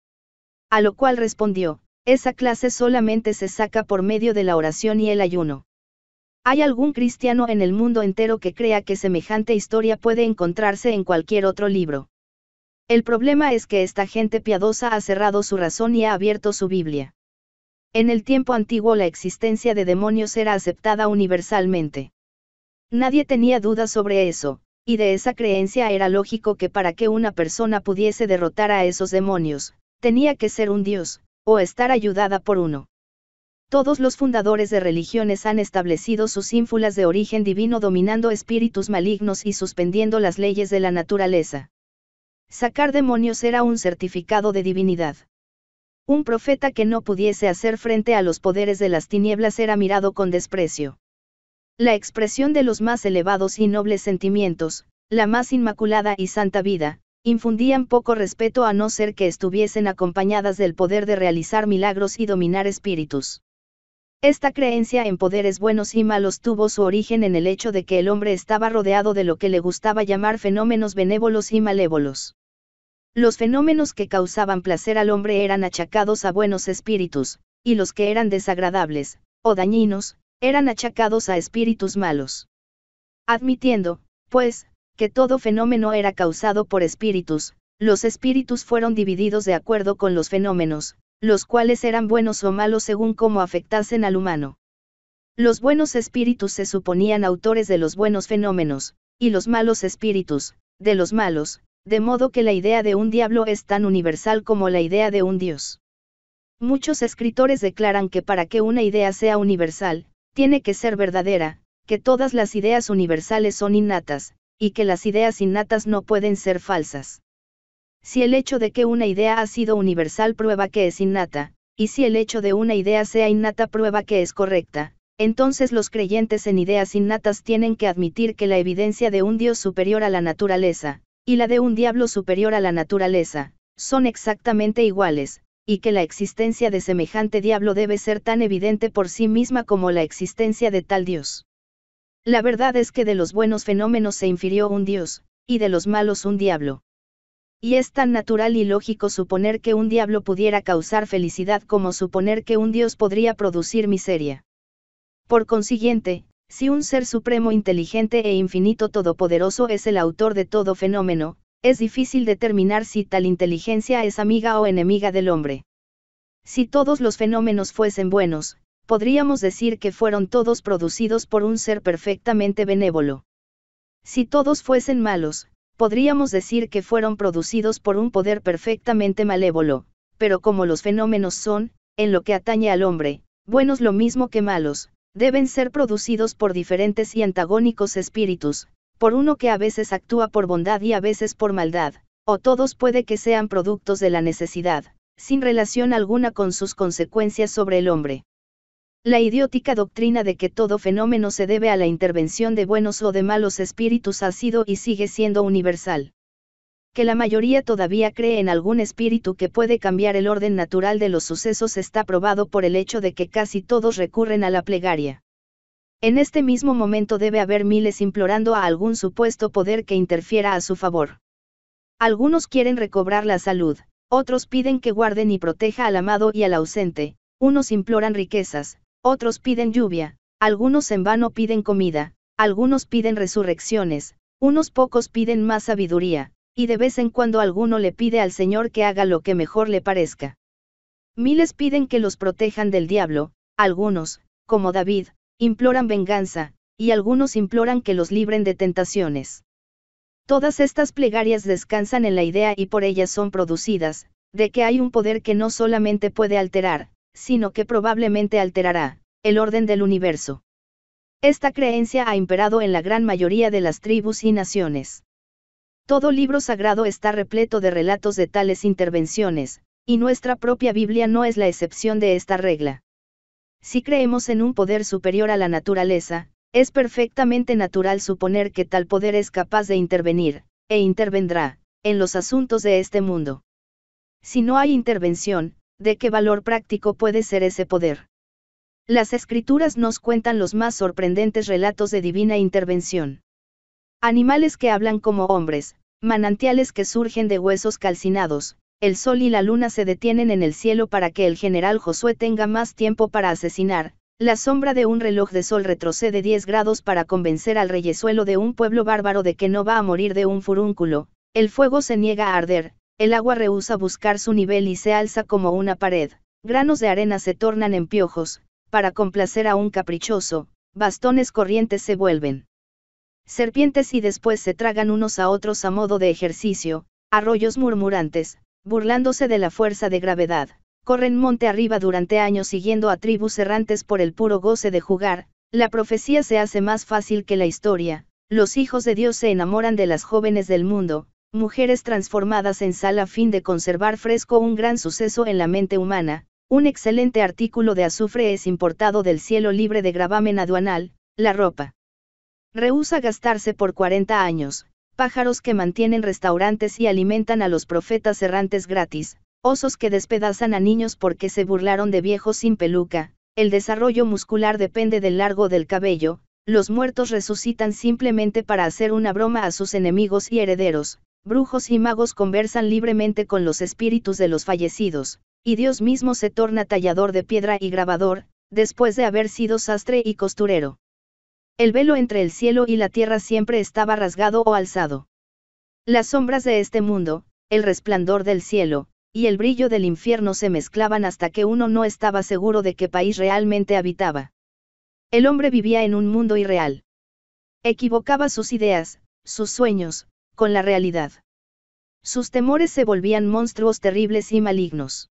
A lo cual respondió, esa clase solamente se saca por medio de la oración y el ayuno. ¿Hay algún cristiano en el mundo entero que crea que semejante historia puede encontrarse en cualquier otro libro? El problema es que esta gente piadosa ha cerrado su razón y ha abierto su Biblia. En el tiempo antiguo la existencia de demonios era aceptada universalmente. Nadie tenía dudas sobre eso, y de esa creencia era lógico que para que una persona pudiese derrotar a esos demonios, tenía que ser un dios, o estar ayudada por uno. Todos los fundadores de religiones han establecido sus ínfulas de origen divino dominando espíritus malignos y suspendiendo las leyes de la naturaleza. Sacar demonios era un certificado de divinidad. Un profeta que no pudiese hacer frente a los poderes de las tinieblas era mirado con desprecio. La expresión de los más elevados y nobles sentimientos, la más inmaculada y santa vida, infundían poco respeto a no ser que estuviesen acompañadas del poder de realizar milagros y dominar espíritus. Esta creencia en poderes buenos y malos tuvo su origen en el hecho de que el hombre estaba rodeado de lo que le gustaba llamar fenómenos benévolos y malévolos. Los fenómenos que causaban placer al hombre eran achacados a buenos espíritus, y los que eran desagradables, o dañinos, eran achacados a espíritus malos. Admitiendo, pues, que todo fenómeno era causado por espíritus, los espíritus fueron divididos de acuerdo con los fenómenos, los cuales eran buenos o malos según cómo afectasen al humano. Los buenos espíritus se suponían autores de los buenos fenómenos, y los malos espíritus, de los malos, de modo que la idea de un diablo es tan universal como la idea de un dios. Muchos escritores declaran que para que una idea sea universal, tiene que ser verdadera, que todas las ideas universales son innatas, y que las ideas innatas no pueden ser falsas. Si el hecho de que una idea ha sido universal prueba que es innata, y si el hecho de una idea sea innata prueba que es correcta, entonces los creyentes en ideas innatas tienen que admitir que la evidencia de un Dios superior a la naturaleza, y la de un diablo superior a la naturaleza, son exactamente iguales, y que la existencia de semejante diablo debe ser tan evidente por sí misma como la existencia de tal Dios. La verdad es que de los buenos fenómenos se infirió un Dios, y de los malos un diablo. Y es tan natural y lógico suponer que un diablo pudiera causar felicidad como suponer que un Dios podría producir miseria. Por consiguiente, si un ser supremo inteligente e infinito todopoderoso es el autor de todo fenómeno, es difícil determinar si tal inteligencia es amiga o enemiga del hombre. Si todos los fenómenos fuesen buenos, podríamos decir que fueron todos producidos por un ser perfectamente benévolo. Si todos fuesen malos, podríamos decir que fueron producidos por un poder perfectamente malévolo, pero como los fenómenos son, en lo que atañe al hombre, buenos lo mismo que malos, deben ser producidos por diferentes y antagónicos espíritus, por uno que a veces actúa por bondad y a veces por maldad, o todos puede que sean productos de la necesidad, sin relación alguna con sus consecuencias sobre el hombre. La idiótica doctrina de que todo fenómeno se debe a la intervención de buenos o de malos espíritus ha sido y sigue siendo universal que la mayoría todavía cree en algún espíritu que puede cambiar el orden natural de los sucesos está probado por el hecho de que casi todos recurren a la plegaria. En este mismo momento debe haber miles implorando a algún supuesto poder que interfiera a su favor. Algunos quieren recobrar la salud, otros piden que guarden y proteja al amado y al ausente, unos imploran riquezas, otros piden lluvia, algunos en vano piden comida, algunos piden resurrecciones, unos pocos piden más sabiduría, y de vez en cuando alguno le pide al Señor que haga lo que mejor le parezca. Miles piden que los protejan del diablo, algunos, como David, imploran venganza, y algunos imploran que los libren de tentaciones. Todas estas plegarias descansan en la idea y por ellas son producidas, de que hay un poder que no solamente puede alterar, sino que probablemente alterará, el orden del universo. Esta creencia ha imperado en la gran mayoría de las tribus y naciones. Todo libro sagrado está repleto de relatos de tales intervenciones, y nuestra propia Biblia no es la excepción de esta regla. Si creemos en un poder superior a la naturaleza, es perfectamente natural suponer que tal poder es capaz de intervenir, e intervendrá, en los asuntos de este mundo. Si no hay intervención, ¿de qué valor práctico puede ser ese poder? Las escrituras nos cuentan los más sorprendentes relatos de divina intervención. Animales que hablan como hombres, manantiales que surgen de huesos calcinados, el sol y la luna se detienen en el cielo para que el general Josué tenga más tiempo para asesinar, la sombra de un reloj de sol retrocede 10 grados para convencer al reyesuelo de un pueblo bárbaro de que no va a morir de un furúnculo, el fuego se niega a arder, el agua rehúsa buscar su nivel y se alza como una pared, granos de arena se tornan en piojos, para complacer a un caprichoso, bastones corrientes se vuelven serpientes y después se tragan unos a otros a modo de ejercicio, arroyos murmurantes, burlándose de la fuerza de gravedad, corren monte arriba durante años siguiendo a tribus errantes por el puro goce de jugar, la profecía se hace más fácil que la historia, los hijos de Dios se enamoran de las jóvenes del mundo, mujeres transformadas en sal a fin de conservar fresco un gran suceso en la mente humana, un excelente artículo de azufre es importado del cielo libre de gravamen aduanal, la ropa. Rehúsa gastarse por 40 años, pájaros que mantienen restaurantes y alimentan a los profetas errantes gratis, osos que despedazan a niños porque se burlaron de viejos sin peluca, el desarrollo muscular depende del largo del cabello, los muertos resucitan simplemente para hacer una broma a sus enemigos y herederos, brujos y magos conversan libremente con los espíritus de los fallecidos, y Dios mismo se torna tallador de piedra y grabador, después de haber sido sastre y costurero. El velo entre el cielo y la tierra siempre estaba rasgado o alzado. Las sombras de este mundo, el resplandor del cielo, y el brillo del infierno se mezclaban hasta que uno no estaba seguro de qué país realmente habitaba. El hombre vivía en un mundo irreal. Equivocaba sus ideas, sus sueños, con la realidad. Sus temores se volvían monstruos terribles y malignos.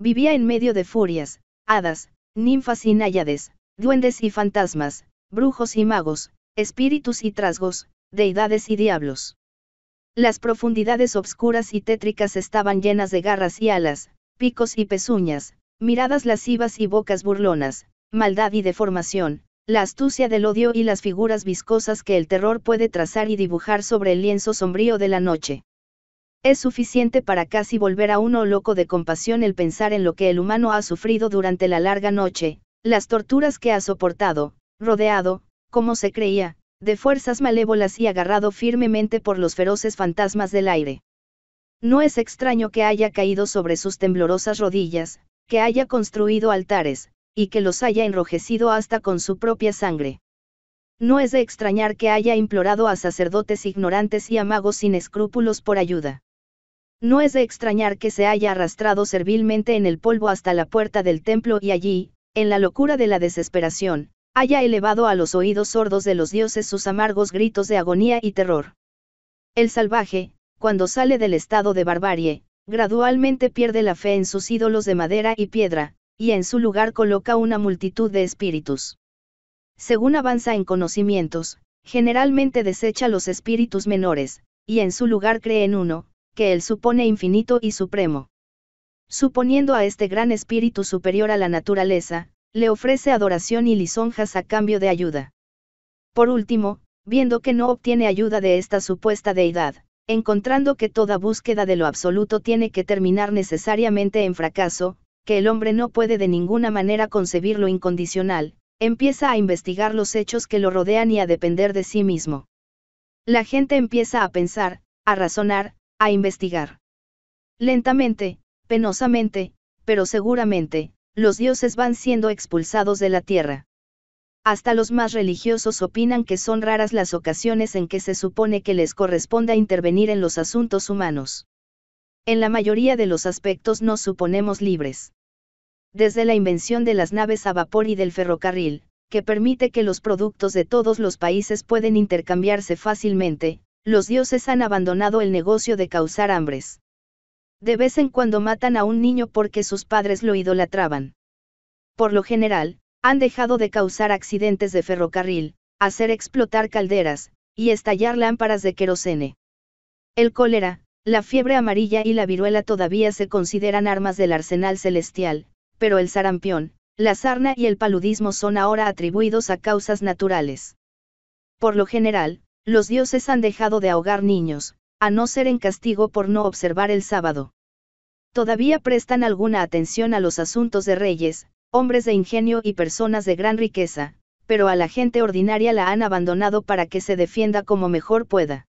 Vivía en medio de furias, hadas, ninfas y náyades, duendes y fantasmas, brujos y magos, espíritus y trasgos, deidades y diablos. Las profundidades obscuras y tétricas estaban llenas de garras y alas, picos y pezuñas, miradas lascivas y bocas burlonas, maldad y deformación, la astucia del odio y las figuras viscosas que el terror puede trazar y dibujar sobre el lienzo sombrío de la noche. Es suficiente para casi volver a uno loco de compasión el pensar en lo que el humano ha sufrido durante la larga noche, las torturas que ha soportado, rodeado, como se creía, de fuerzas malévolas y agarrado firmemente por los feroces fantasmas del aire. No es extraño que haya caído sobre sus temblorosas rodillas, que haya construido altares, y que los haya enrojecido hasta con su propia sangre. No es de extrañar que haya implorado a sacerdotes ignorantes y a magos sin escrúpulos por ayuda. No es de extrañar que se haya arrastrado servilmente en el polvo hasta la puerta del templo y allí, en la locura de la desesperación, haya elevado a los oídos sordos de los dioses sus amargos gritos de agonía y terror. El salvaje, cuando sale del estado de barbarie, gradualmente pierde la fe en sus ídolos de madera y piedra, y en su lugar coloca una multitud de espíritus. Según avanza en conocimientos, generalmente desecha los espíritus menores, y en su lugar cree en uno, que él supone infinito y supremo. Suponiendo a este gran espíritu superior a la naturaleza, le ofrece adoración y lisonjas a cambio de ayuda. Por último, viendo que no obtiene ayuda de esta supuesta deidad, encontrando que toda búsqueda de lo absoluto tiene que terminar necesariamente en fracaso, que el hombre no puede de ninguna manera concebir lo incondicional, empieza a investigar los hechos que lo rodean y a depender de sí mismo. La gente empieza a pensar, a razonar, a investigar. Lentamente, penosamente, pero seguramente, los dioses van siendo expulsados de la tierra. Hasta los más religiosos opinan que son raras las ocasiones en que se supone que les corresponda intervenir en los asuntos humanos. En la mayoría de los aspectos nos suponemos libres. Desde la invención de las naves a vapor y del ferrocarril, que permite que los productos de todos los países pueden intercambiarse fácilmente, los dioses han abandonado el negocio de causar hambres. De vez en cuando matan a un niño porque sus padres lo idolatraban. Por lo general, han dejado de causar accidentes de ferrocarril, hacer explotar calderas, y estallar lámparas de querosene. El cólera, la fiebre amarilla y la viruela todavía se consideran armas del arsenal celestial, pero el sarampión, la sarna y el paludismo son ahora atribuidos a causas naturales. Por lo general, los dioses han dejado de ahogar niños, a no ser en castigo por no observar el sábado. Todavía prestan alguna atención a los asuntos de reyes, hombres de ingenio y personas de gran riqueza, pero a la gente ordinaria la han abandonado para que se defienda como mejor pueda.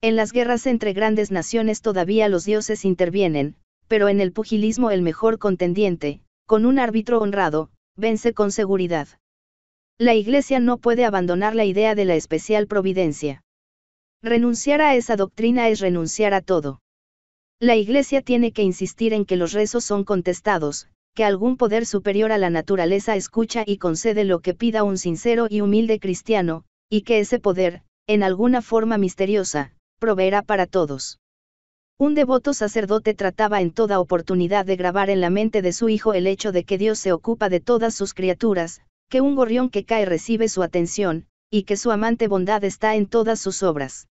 En las guerras entre grandes naciones todavía los dioses intervienen, pero en el pugilismo el mejor contendiente, con un árbitro honrado, vence con seguridad. La Iglesia no puede abandonar la idea de la especial providencia. Renunciar a esa doctrina es renunciar a todo. La Iglesia tiene que insistir en que los rezos son contestados, que algún poder superior a la naturaleza escucha y concede lo que pida un sincero y humilde cristiano, y que ese poder, en alguna forma misteriosa, proveerá para todos. Un devoto sacerdote trataba en toda oportunidad de grabar en la mente de su hijo el hecho de que Dios se ocupa de todas sus criaturas, que un gorrión que cae recibe su atención, y que su amante bondad está en todas sus obras.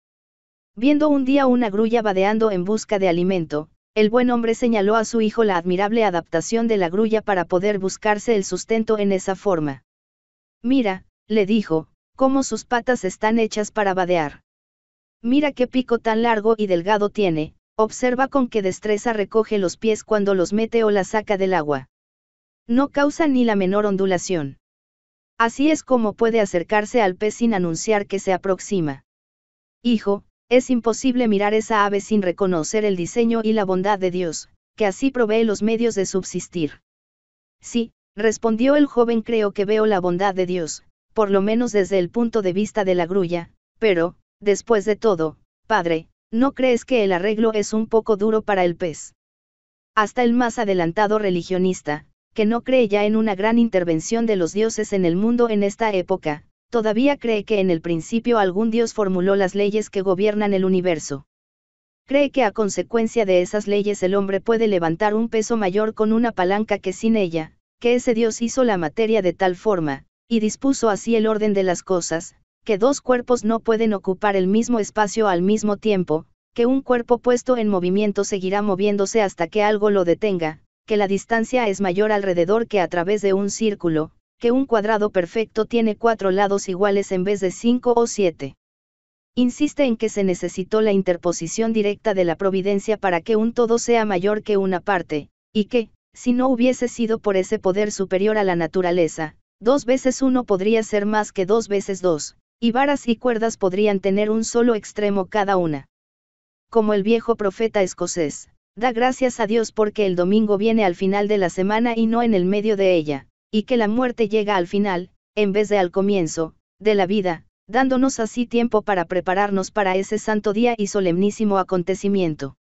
Viendo un día una grulla vadeando en busca de alimento, el buen hombre señaló a su hijo la admirable adaptación de la grulla para poder buscarse el sustento en esa forma. Mira, le dijo, cómo sus patas están hechas para vadear. Mira qué pico tan largo y delgado tiene, observa con qué destreza recoge los pies cuando los mete o la saca del agua. No causa ni la menor ondulación. Así es como puede acercarse al pez sin anunciar que se aproxima. Hijo, es imposible mirar esa ave sin reconocer el diseño y la bondad de Dios, que así provee los medios de subsistir. Sí, respondió el joven creo que veo la bondad de Dios, por lo menos desde el punto de vista de la grulla, pero, después de todo, padre, ¿no crees que el arreglo es un poco duro para el pez? Hasta el más adelantado religionista, que no cree ya en una gran intervención de los dioses en el mundo en esta época, todavía cree que en el principio algún dios formuló las leyes que gobiernan el universo. Cree que a consecuencia de esas leyes el hombre puede levantar un peso mayor con una palanca que sin ella, que ese dios hizo la materia de tal forma, y dispuso así el orden de las cosas, que dos cuerpos no pueden ocupar el mismo espacio al mismo tiempo, que un cuerpo puesto en movimiento seguirá moviéndose hasta que algo lo detenga, que la distancia es mayor alrededor que a través de un círculo, que un cuadrado perfecto tiene cuatro lados iguales en vez de cinco o siete. Insiste en que se necesitó la interposición directa de la providencia para que un todo sea mayor que una parte, y que, si no hubiese sido por ese poder superior a la naturaleza, dos veces uno podría ser más que dos veces dos, y varas y cuerdas podrían tener un solo extremo cada una. Como el viejo profeta escocés, Da gracias a Dios porque el domingo viene al final de la semana y no en el medio de ella, y que la muerte llega al final, en vez de al comienzo, de la vida, dándonos así tiempo para prepararnos para ese santo día y solemnísimo acontecimiento.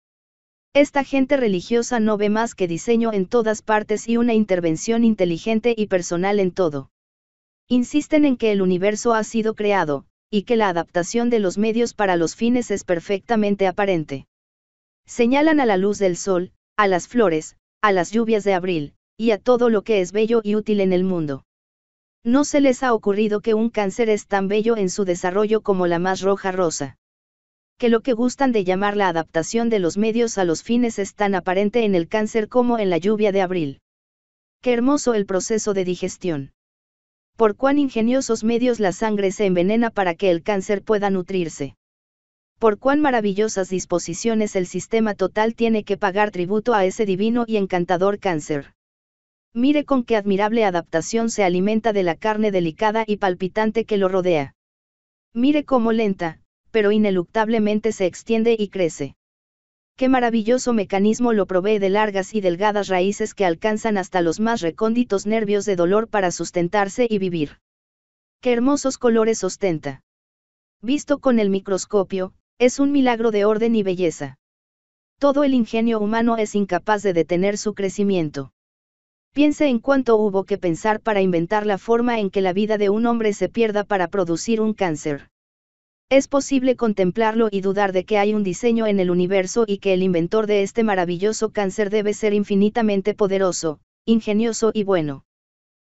Esta gente religiosa no ve más que diseño en todas partes y una intervención inteligente y personal en todo. Insisten en que el universo ha sido creado, y que la adaptación de los medios para los fines es perfectamente aparente. Señalan a la luz del sol, a las flores, a las lluvias de abril, y a todo lo que es bello y útil en el mundo. No se les ha ocurrido que un cáncer es tan bello en su desarrollo como la más roja rosa. Que lo que gustan de llamar la adaptación de los medios a los fines es tan aparente en el cáncer como en la lluvia de abril. Qué hermoso el proceso de digestión. Por cuán ingeniosos medios la sangre se envenena para que el cáncer pueda nutrirse por cuán maravillosas disposiciones el sistema total tiene que pagar tributo a ese divino y encantador cáncer. Mire con qué admirable adaptación se alimenta de la carne delicada y palpitante que lo rodea. Mire cómo lenta, pero ineluctablemente se extiende y crece. Qué maravilloso mecanismo lo provee de largas y delgadas raíces que alcanzan hasta los más recónditos nervios de dolor para sustentarse y vivir. Qué hermosos colores ostenta. Visto con el microscopio, es un milagro de orden y belleza. Todo el ingenio humano es incapaz de detener su crecimiento. Piense en cuánto hubo que pensar para inventar la forma en que la vida de un hombre se pierda para producir un cáncer. Es posible contemplarlo y dudar de que hay un diseño en el universo y que el inventor de este maravilloso cáncer debe ser infinitamente poderoso, ingenioso y bueno.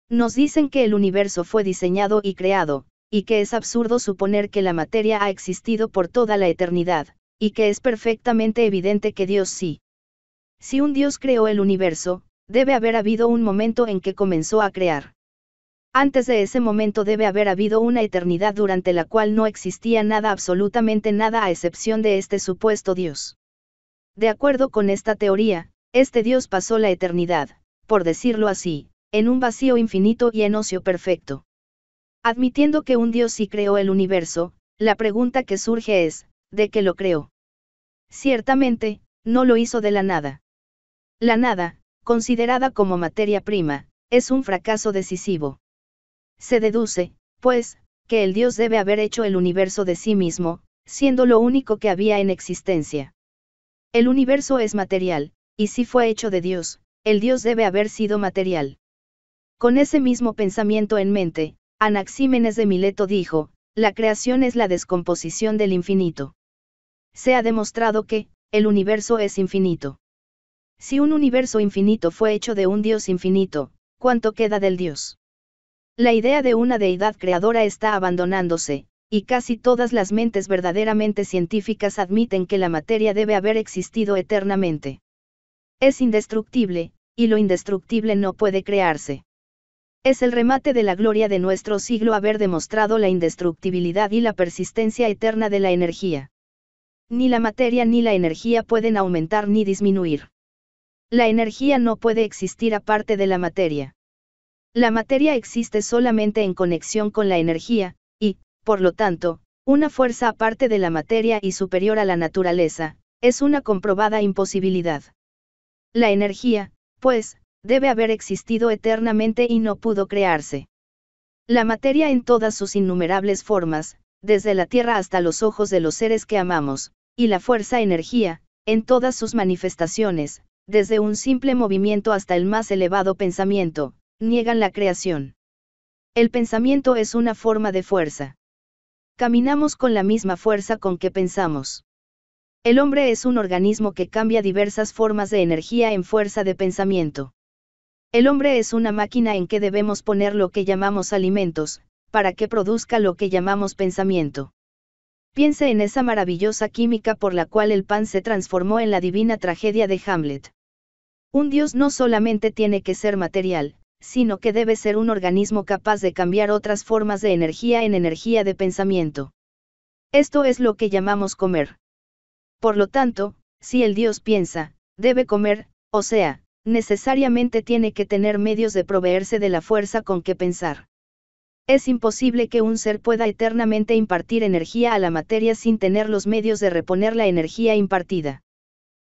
Nos dicen que el universo fue diseñado y creado, y que es absurdo suponer que la materia ha existido por toda la eternidad, y que es perfectamente evidente que Dios sí. Si un Dios creó el universo, debe haber habido un momento en que comenzó a crear. Antes de ese momento debe haber habido una eternidad durante la cual no existía nada, absolutamente nada, a excepción de este supuesto Dios. De acuerdo con esta teoría, este Dios pasó la eternidad, por decirlo así, en un vacío infinito y en ocio perfecto. Admitiendo que un Dios sí creó el universo, la pregunta que surge es, ¿de qué lo creó? Ciertamente, no lo hizo de la nada. La nada, considerada como materia prima, es un fracaso decisivo. Se deduce, pues, que el Dios debe haber hecho el universo de sí mismo, siendo lo único que había en existencia. El universo es material, y si fue hecho de Dios, el Dios debe haber sido material. Con ese mismo pensamiento en mente, Anaxímenes de Mileto dijo, la creación es la descomposición del infinito. Se ha demostrado que, el universo es infinito. Si un universo infinito fue hecho de un Dios infinito, ¿cuánto queda del Dios? La idea de una deidad creadora está abandonándose, y casi todas las mentes verdaderamente científicas admiten que la materia debe haber existido eternamente. Es indestructible, y lo indestructible no puede crearse. Es el remate de la gloria de nuestro siglo haber demostrado la indestructibilidad y la persistencia eterna de la energía. Ni la materia ni la energía pueden aumentar ni disminuir. La energía no puede existir aparte de la materia. La materia existe solamente en conexión con la energía, y, por lo tanto, una fuerza aparte de la materia y superior a la naturaleza, es una comprobada imposibilidad. La energía, pues, debe haber existido eternamente y no pudo crearse. La materia en todas sus innumerables formas, desde la Tierra hasta los ojos de los seres que amamos, y la fuerza energía, en todas sus manifestaciones, desde un simple movimiento hasta el más elevado pensamiento, niegan la creación. El pensamiento es una forma de fuerza. Caminamos con la misma fuerza con que pensamos. El hombre es un organismo que cambia diversas formas de energía en fuerza de pensamiento. El hombre es una máquina en que debemos poner lo que llamamos alimentos, para que produzca lo que llamamos pensamiento. Piense en esa maravillosa química por la cual el pan se transformó en la divina tragedia de Hamlet. Un dios no solamente tiene que ser material, sino que debe ser un organismo capaz de cambiar otras formas de energía en energía de pensamiento. Esto es lo que llamamos comer. Por lo tanto, si el dios piensa, debe comer, o sea, necesariamente tiene que tener medios de proveerse de la fuerza con que pensar. Es imposible que un ser pueda eternamente impartir energía a la materia sin tener los medios de reponer la energía impartida.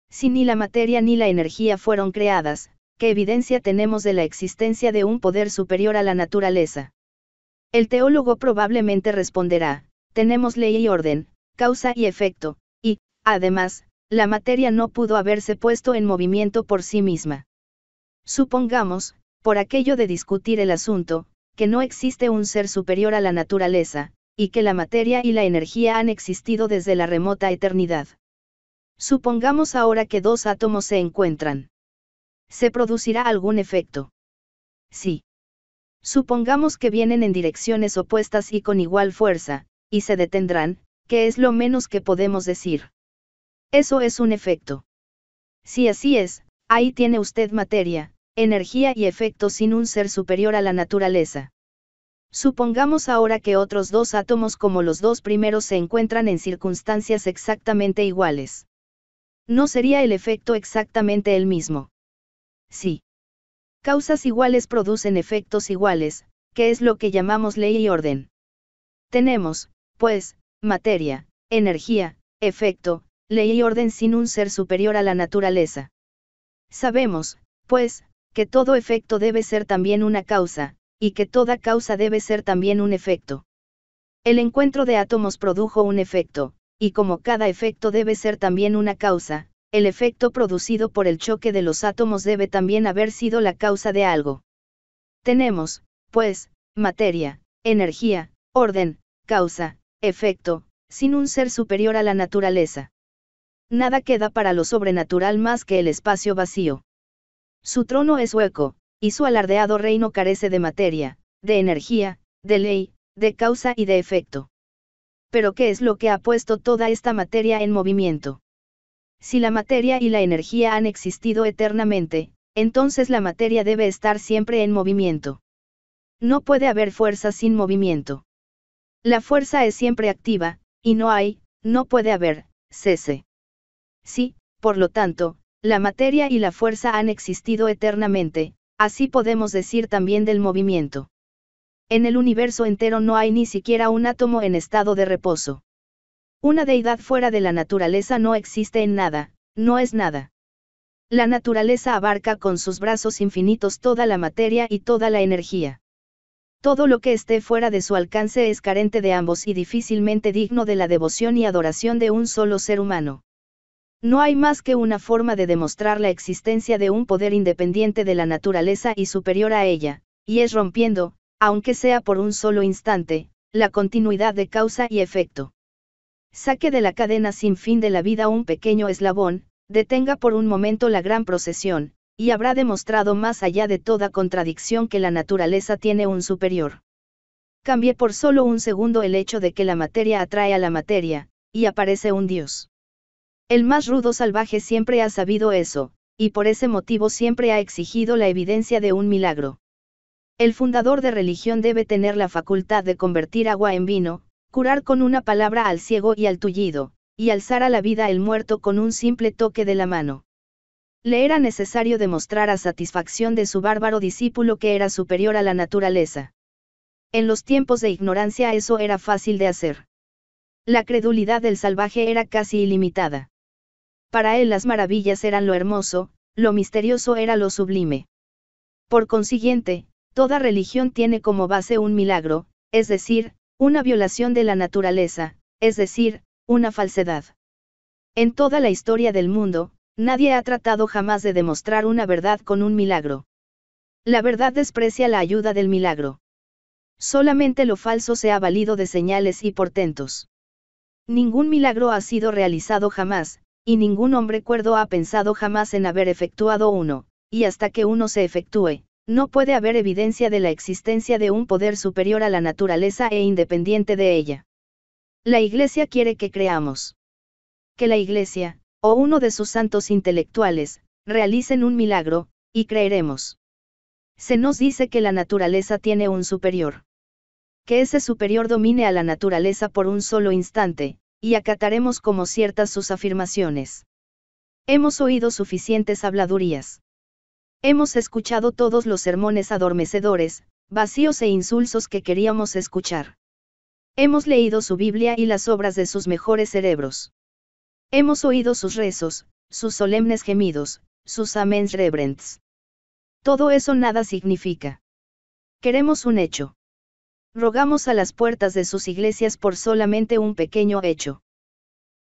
Si ni la materia ni la energía fueron creadas, ¿qué evidencia tenemos de la existencia de un poder superior a la naturaleza? El teólogo probablemente responderá, tenemos ley y orden, causa y efecto, y, además, la materia no pudo haberse puesto en movimiento por sí misma. Supongamos, por aquello de discutir el asunto, que no existe un ser superior a la naturaleza, y que la materia y la energía han existido desde la remota eternidad. Supongamos ahora que dos átomos se encuentran. ¿Se producirá algún efecto? Sí. Supongamos que vienen en direcciones opuestas y con igual fuerza, y se detendrán, que es lo menos que podemos decir. Eso es un efecto. Si así es, ahí tiene usted materia, energía y efecto sin un ser superior a la naturaleza. Supongamos ahora que otros dos átomos como los dos primeros se encuentran en circunstancias exactamente iguales. ¿No sería el efecto exactamente el mismo? Sí. Causas iguales producen efectos iguales, que es lo que llamamos ley y orden. Tenemos, pues, materia, energía, efecto, ley y orden sin un ser superior a la naturaleza. Sabemos, pues, que todo efecto debe ser también una causa, y que toda causa debe ser también un efecto. El encuentro de átomos produjo un efecto, y como cada efecto debe ser también una causa, el efecto producido por el choque de los átomos debe también haber sido la causa de algo. Tenemos, pues, materia, energía, orden, causa, efecto, sin un ser superior a la naturaleza. Nada queda para lo sobrenatural más que el espacio vacío. Su trono es hueco, y su alardeado reino carece de materia, de energía, de ley, de causa y de efecto. Pero ¿qué es lo que ha puesto toda esta materia en movimiento? Si la materia y la energía han existido eternamente, entonces la materia debe estar siempre en movimiento. No puede haber fuerza sin movimiento. La fuerza es siempre activa, y no hay, no puede haber, cese. Si, por lo tanto, la materia y la fuerza han existido eternamente, así podemos decir también del movimiento. En el universo entero no hay ni siquiera un átomo en estado de reposo. Una deidad fuera de la naturaleza no existe en nada, no es nada. La naturaleza abarca con sus brazos infinitos toda la materia y toda la energía. Todo lo que esté fuera de su alcance es carente de ambos y difícilmente digno de la devoción y adoración de un solo ser humano. No hay más que una forma de demostrar la existencia de un poder independiente de la naturaleza y superior a ella, y es rompiendo, aunque sea por un solo instante, la continuidad de causa y efecto. Saque de la cadena sin fin de la vida un pequeño eslabón, detenga por un momento la gran procesión, y habrá demostrado más allá de toda contradicción que la naturaleza tiene un superior. Cambie por solo un segundo el hecho de que la materia atrae a la materia, y aparece un Dios. El más rudo salvaje siempre ha sabido eso, y por ese motivo siempre ha exigido la evidencia de un milagro. El fundador de religión debe tener la facultad de convertir agua en vino, curar con una palabra al ciego y al tullido, y alzar a la vida el muerto con un simple toque de la mano. Le era necesario demostrar a satisfacción de su bárbaro discípulo que era superior a la naturaleza. En los tiempos de ignorancia eso era fácil de hacer. La credulidad del salvaje era casi ilimitada para él las maravillas eran lo hermoso, lo misterioso era lo sublime. Por consiguiente, toda religión tiene como base un milagro, es decir, una violación de la naturaleza, es decir, una falsedad. En toda la historia del mundo, nadie ha tratado jamás de demostrar una verdad con un milagro. La verdad desprecia la ayuda del milagro. Solamente lo falso se ha valido de señales y portentos. Ningún milagro ha sido realizado jamás, y ningún hombre cuerdo ha pensado jamás en haber efectuado uno, y hasta que uno se efectúe, no puede haber evidencia de la existencia de un poder superior a la naturaleza e independiente de ella. La Iglesia quiere que creamos. Que la Iglesia, o uno de sus santos intelectuales, realicen un milagro, y creeremos. Se nos dice que la naturaleza tiene un superior. Que ese superior domine a la naturaleza por un solo instante, y acataremos como ciertas sus afirmaciones. Hemos oído suficientes habladurías. Hemos escuchado todos los sermones adormecedores, vacíos e insulsos que queríamos escuchar. Hemos leído su Biblia y las obras de sus mejores cerebros. Hemos oído sus rezos, sus solemnes gemidos, sus amens reverents. Todo eso nada significa. Queremos un hecho. Rogamos a las puertas de sus iglesias por solamente un pequeño hecho.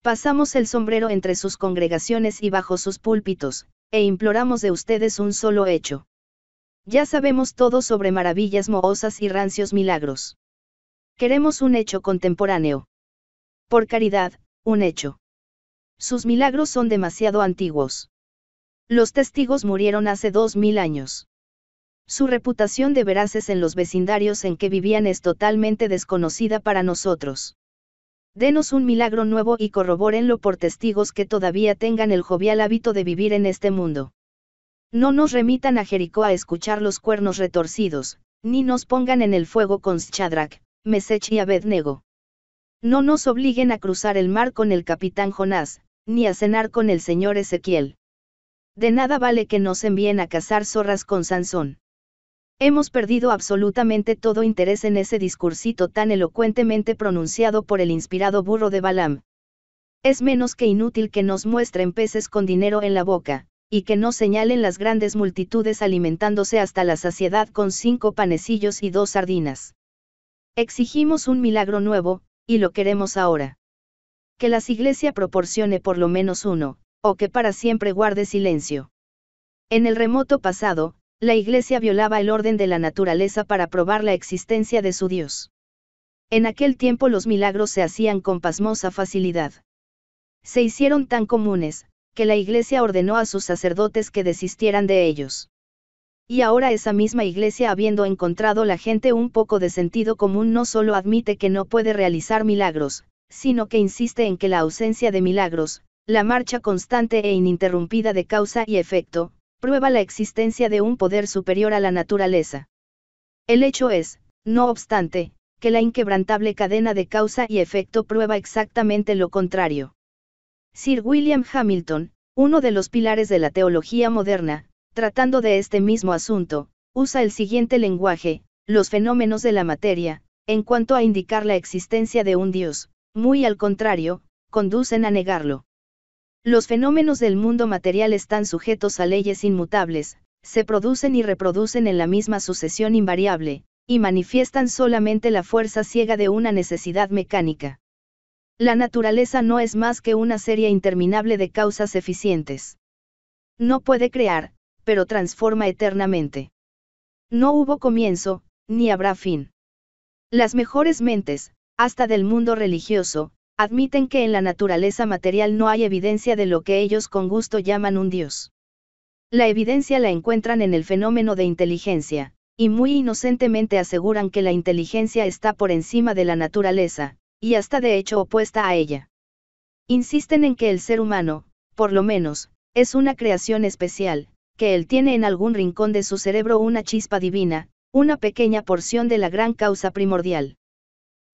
Pasamos el sombrero entre sus congregaciones y bajo sus púlpitos, e imploramos de ustedes un solo hecho. Ya sabemos todo sobre maravillas mohosas y rancios milagros. Queremos un hecho contemporáneo. Por caridad, un hecho. Sus milagros son demasiado antiguos. Los testigos murieron hace dos mil años. Su reputación de veraces en los vecindarios en que vivían es totalmente desconocida para nosotros. Denos un milagro nuevo y corrobórenlo por testigos que todavía tengan el jovial hábito de vivir en este mundo. No nos remitan a Jericó a escuchar los cuernos retorcidos, ni nos pongan en el fuego con Shadrach, Mesech y Abednego. No nos obliguen a cruzar el mar con el capitán Jonás, ni a cenar con el señor Ezequiel. De nada vale que nos envíen a cazar zorras con Sansón. Hemos perdido absolutamente todo interés en ese discursito tan elocuentemente pronunciado por el inspirado burro de Balam. Es menos que inútil que nos muestren peces con dinero en la boca, y que no señalen las grandes multitudes alimentándose hasta la saciedad con cinco panecillos y dos sardinas. Exigimos un milagro nuevo, y lo queremos ahora. Que las iglesias proporcione por lo menos uno, o que para siempre guarde silencio. En el remoto pasado, la Iglesia violaba el orden de la naturaleza para probar la existencia de su Dios. En aquel tiempo los milagros se hacían con pasmosa facilidad. Se hicieron tan comunes, que la Iglesia ordenó a sus sacerdotes que desistieran de ellos. Y ahora esa misma Iglesia habiendo encontrado la gente un poco de sentido común no solo admite que no puede realizar milagros, sino que insiste en que la ausencia de milagros, la marcha constante e ininterrumpida de causa y efecto, prueba la existencia de un poder superior a la naturaleza. El hecho es, no obstante, que la inquebrantable cadena de causa y efecto prueba exactamente lo contrario. Sir William Hamilton, uno de los pilares de la teología moderna, tratando de este mismo asunto, usa el siguiente lenguaje, los fenómenos de la materia, en cuanto a indicar la existencia de un Dios, muy al contrario, conducen a negarlo. Los fenómenos del mundo material están sujetos a leyes inmutables, se producen y reproducen en la misma sucesión invariable, y manifiestan solamente la fuerza ciega de una necesidad mecánica. La naturaleza no es más que una serie interminable de causas eficientes. No puede crear, pero transforma eternamente. No hubo comienzo, ni habrá fin. Las mejores mentes, hasta del mundo religioso, admiten que en la naturaleza material no hay evidencia de lo que ellos con gusto llaman un Dios. La evidencia la encuentran en el fenómeno de inteligencia, y muy inocentemente aseguran que la inteligencia está por encima de la naturaleza, y hasta de hecho opuesta a ella. Insisten en que el ser humano, por lo menos, es una creación especial, que él tiene en algún rincón de su cerebro una chispa divina, una pequeña porción de la gran causa primordial.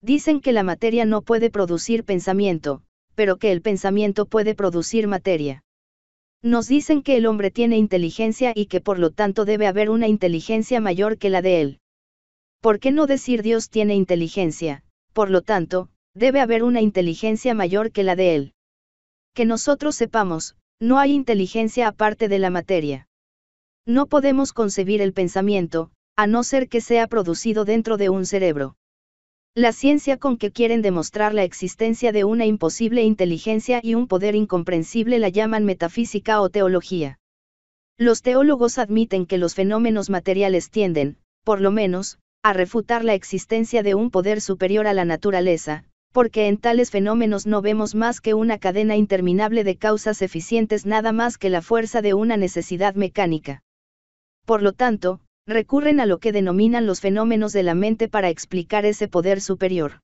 Dicen que la materia no puede producir pensamiento, pero que el pensamiento puede producir materia. Nos dicen que el hombre tiene inteligencia y que por lo tanto debe haber una inteligencia mayor que la de él. ¿Por qué no decir Dios tiene inteligencia? Por lo tanto, debe haber una inteligencia mayor que la de él. Que nosotros sepamos, no hay inteligencia aparte de la materia. No podemos concebir el pensamiento, a no ser que sea producido dentro de un cerebro. La ciencia con que quieren demostrar la existencia de una imposible inteligencia y un poder incomprensible la llaman metafísica o teología. Los teólogos admiten que los fenómenos materiales tienden, por lo menos, a refutar la existencia de un poder superior a la naturaleza, porque en tales fenómenos no vemos más que una cadena interminable de causas eficientes nada más que la fuerza de una necesidad mecánica. Por lo tanto, recurren a lo que denominan los fenómenos de la mente para explicar ese poder superior.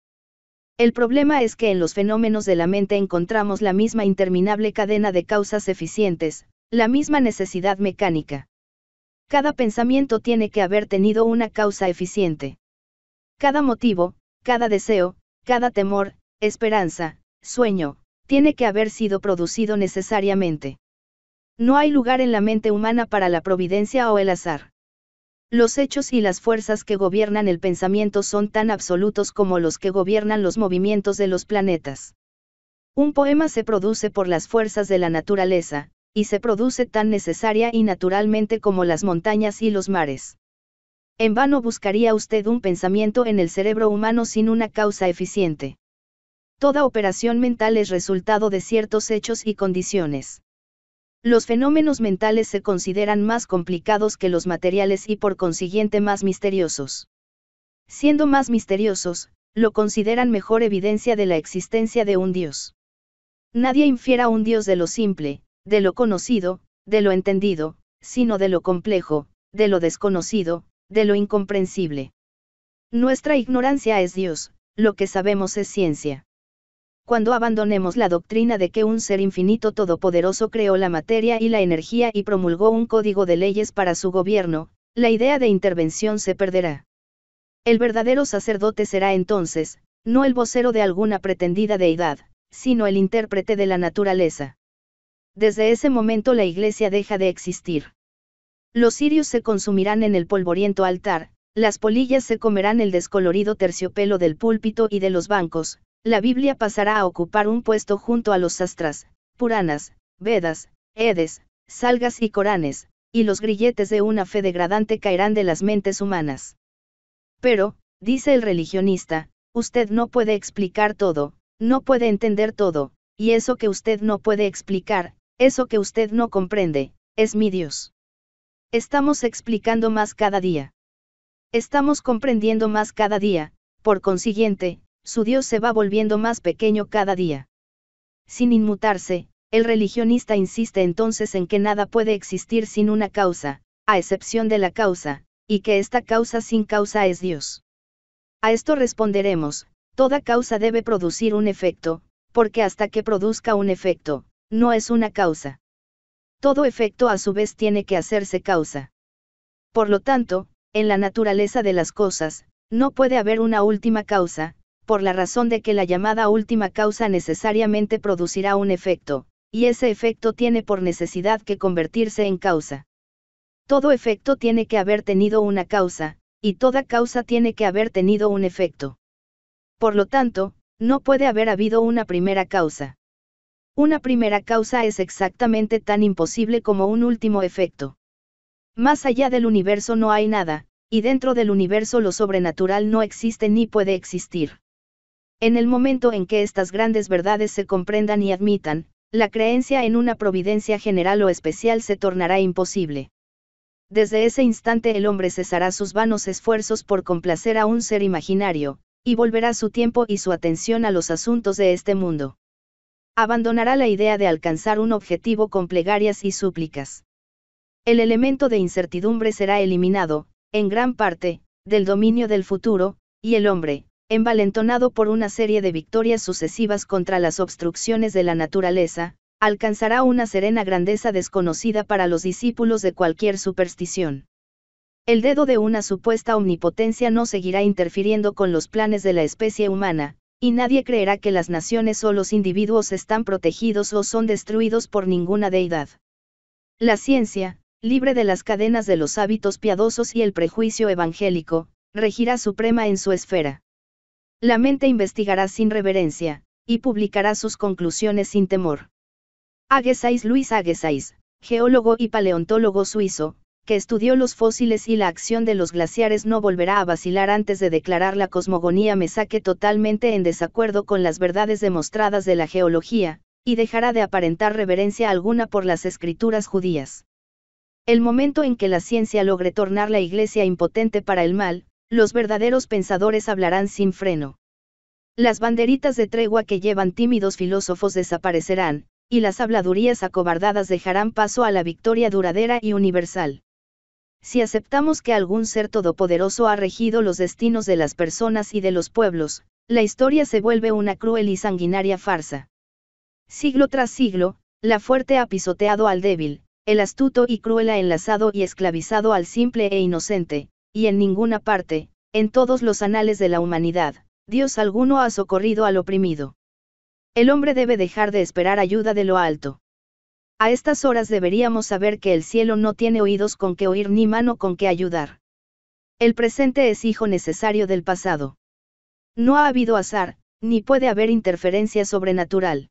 El problema es que en los fenómenos de la mente encontramos la misma interminable cadena de causas eficientes, la misma necesidad mecánica. Cada pensamiento tiene que haber tenido una causa eficiente. Cada motivo, cada deseo, cada temor, esperanza, sueño, tiene que haber sido producido necesariamente. No hay lugar en la mente humana para la providencia o el azar. Los hechos y las fuerzas que gobiernan el pensamiento son tan absolutos como los que gobiernan los movimientos de los planetas. Un poema se produce por las fuerzas de la naturaleza, y se produce tan necesaria y naturalmente como las montañas y los mares. En vano buscaría usted un pensamiento en el cerebro humano sin una causa eficiente. Toda operación mental es resultado de ciertos hechos y condiciones. Los fenómenos mentales se consideran más complicados que los materiales y por consiguiente más misteriosos. Siendo más misteriosos, lo consideran mejor evidencia de la existencia de un Dios. Nadie infiera un Dios de lo simple, de lo conocido, de lo entendido, sino de lo complejo, de lo desconocido, de lo incomprensible. Nuestra ignorancia es Dios, lo que sabemos es ciencia cuando abandonemos la doctrina de que un ser infinito todopoderoso creó la materia y la energía y promulgó un código de leyes para su gobierno, la idea de intervención se perderá. El verdadero sacerdote será entonces, no el vocero de alguna pretendida deidad, sino el intérprete de la naturaleza. Desde ese momento la iglesia deja de existir. Los cirios se consumirán en el polvoriento altar, las polillas se comerán el descolorido terciopelo del púlpito y de los bancos, la Biblia pasará a ocupar un puesto junto a los sastras, Puranas, Vedas, Edes, Salgas y Coranes, y los grilletes de una fe degradante caerán de las mentes humanas. Pero, dice el religionista, usted no puede explicar todo, no puede entender todo, y eso que usted no puede explicar, eso que usted no comprende, es mi Dios. Estamos explicando más cada día. Estamos comprendiendo más cada día, por consiguiente, su Dios se va volviendo más pequeño cada día. Sin inmutarse, el religionista insiste entonces en que nada puede existir sin una causa, a excepción de la causa, y que esta causa sin causa es Dios. A esto responderemos, toda causa debe producir un efecto, porque hasta que produzca un efecto, no es una causa. Todo efecto a su vez tiene que hacerse causa. Por lo tanto, en la naturaleza de las cosas, no puede haber una última causa, por la razón de que la llamada última causa necesariamente producirá un efecto, y ese efecto tiene por necesidad que convertirse en causa. Todo efecto tiene que haber tenido una causa, y toda causa tiene que haber tenido un efecto. Por lo tanto, no puede haber habido una primera causa. Una primera causa es exactamente tan imposible como un último efecto. Más allá del universo no hay nada, y dentro del universo lo sobrenatural no existe ni puede existir. En el momento en que estas grandes verdades se comprendan y admitan, la creencia en una providencia general o especial se tornará imposible. Desde ese instante el hombre cesará sus vanos esfuerzos por complacer a un ser imaginario, y volverá su tiempo y su atención a los asuntos de este mundo. Abandonará la idea de alcanzar un objetivo con plegarias y súplicas. El elemento de incertidumbre será eliminado, en gran parte, del dominio del futuro, y el hombre, envalentonado por una serie de victorias sucesivas contra las obstrucciones de la naturaleza, alcanzará una serena grandeza desconocida para los discípulos de cualquier superstición. El dedo de una supuesta omnipotencia no seguirá interfiriendo con los planes de la especie humana, y nadie creerá que las naciones o los individuos están protegidos o son destruidos por ninguna deidad. La ciencia, libre de las cadenas de los hábitos piadosos y el prejuicio evangélico, regirá suprema en su esfera. La mente investigará sin reverencia, y publicará sus conclusiones sin temor. Agesais Luis Agesais, geólogo y paleontólogo suizo, que estudió los fósiles y la acción de los glaciares no volverá a vacilar antes de declarar la cosmogonía me saque totalmente en desacuerdo con las verdades demostradas de la geología, y dejará de aparentar reverencia alguna por las escrituras judías. El momento en que la ciencia logre tornar la iglesia impotente para el mal, los verdaderos pensadores hablarán sin freno. Las banderitas de tregua que llevan tímidos filósofos desaparecerán, y las habladurías acobardadas dejarán paso a la victoria duradera y universal. Si aceptamos que algún ser todopoderoso ha regido los destinos de las personas y de los pueblos, la historia se vuelve una cruel y sanguinaria farsa. Siglo tras siglo, la fuerte ha pisoteado al débil, el astuto y cruel ha enlazado y esclavizado al simple e inocente, y en ninguna parte, en todos los anales de la humanidad, Dios alguno ha socorrido al oprimido. El hombre debe dejar de esperar ayuda de lo alto. A estas horas deberíamos saber que el cielo no tiene oídos con que oír ni mano con que ayudar. El presente es hijo necesario del pasado. No ha habido azar, ni puede haber interferencia sobrenatural.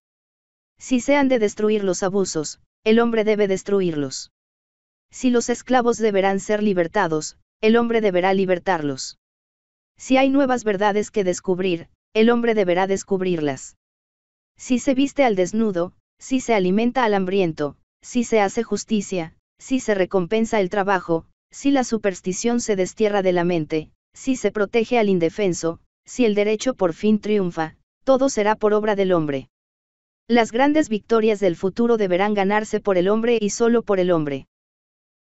Si se han de destruir los abusos, el hombre debe destruirlos. Si los esclavos deberán ser libertados, el hombre deberá libertarlos. Si hay nuevas verdades que descubrir, el hombre deberá descubrirlas. Si se viste al desnudo, si se alimenta al hambriento, si se hace justicia, si se recompensa el trabajo, si la superstición se destierra de la mente, si se protege al indefenso, si el derecho por fin triunfa, todo será por obra del hombre. Las grandes victorias del futuro deberán ganarse por el hombre y solo por el hombre.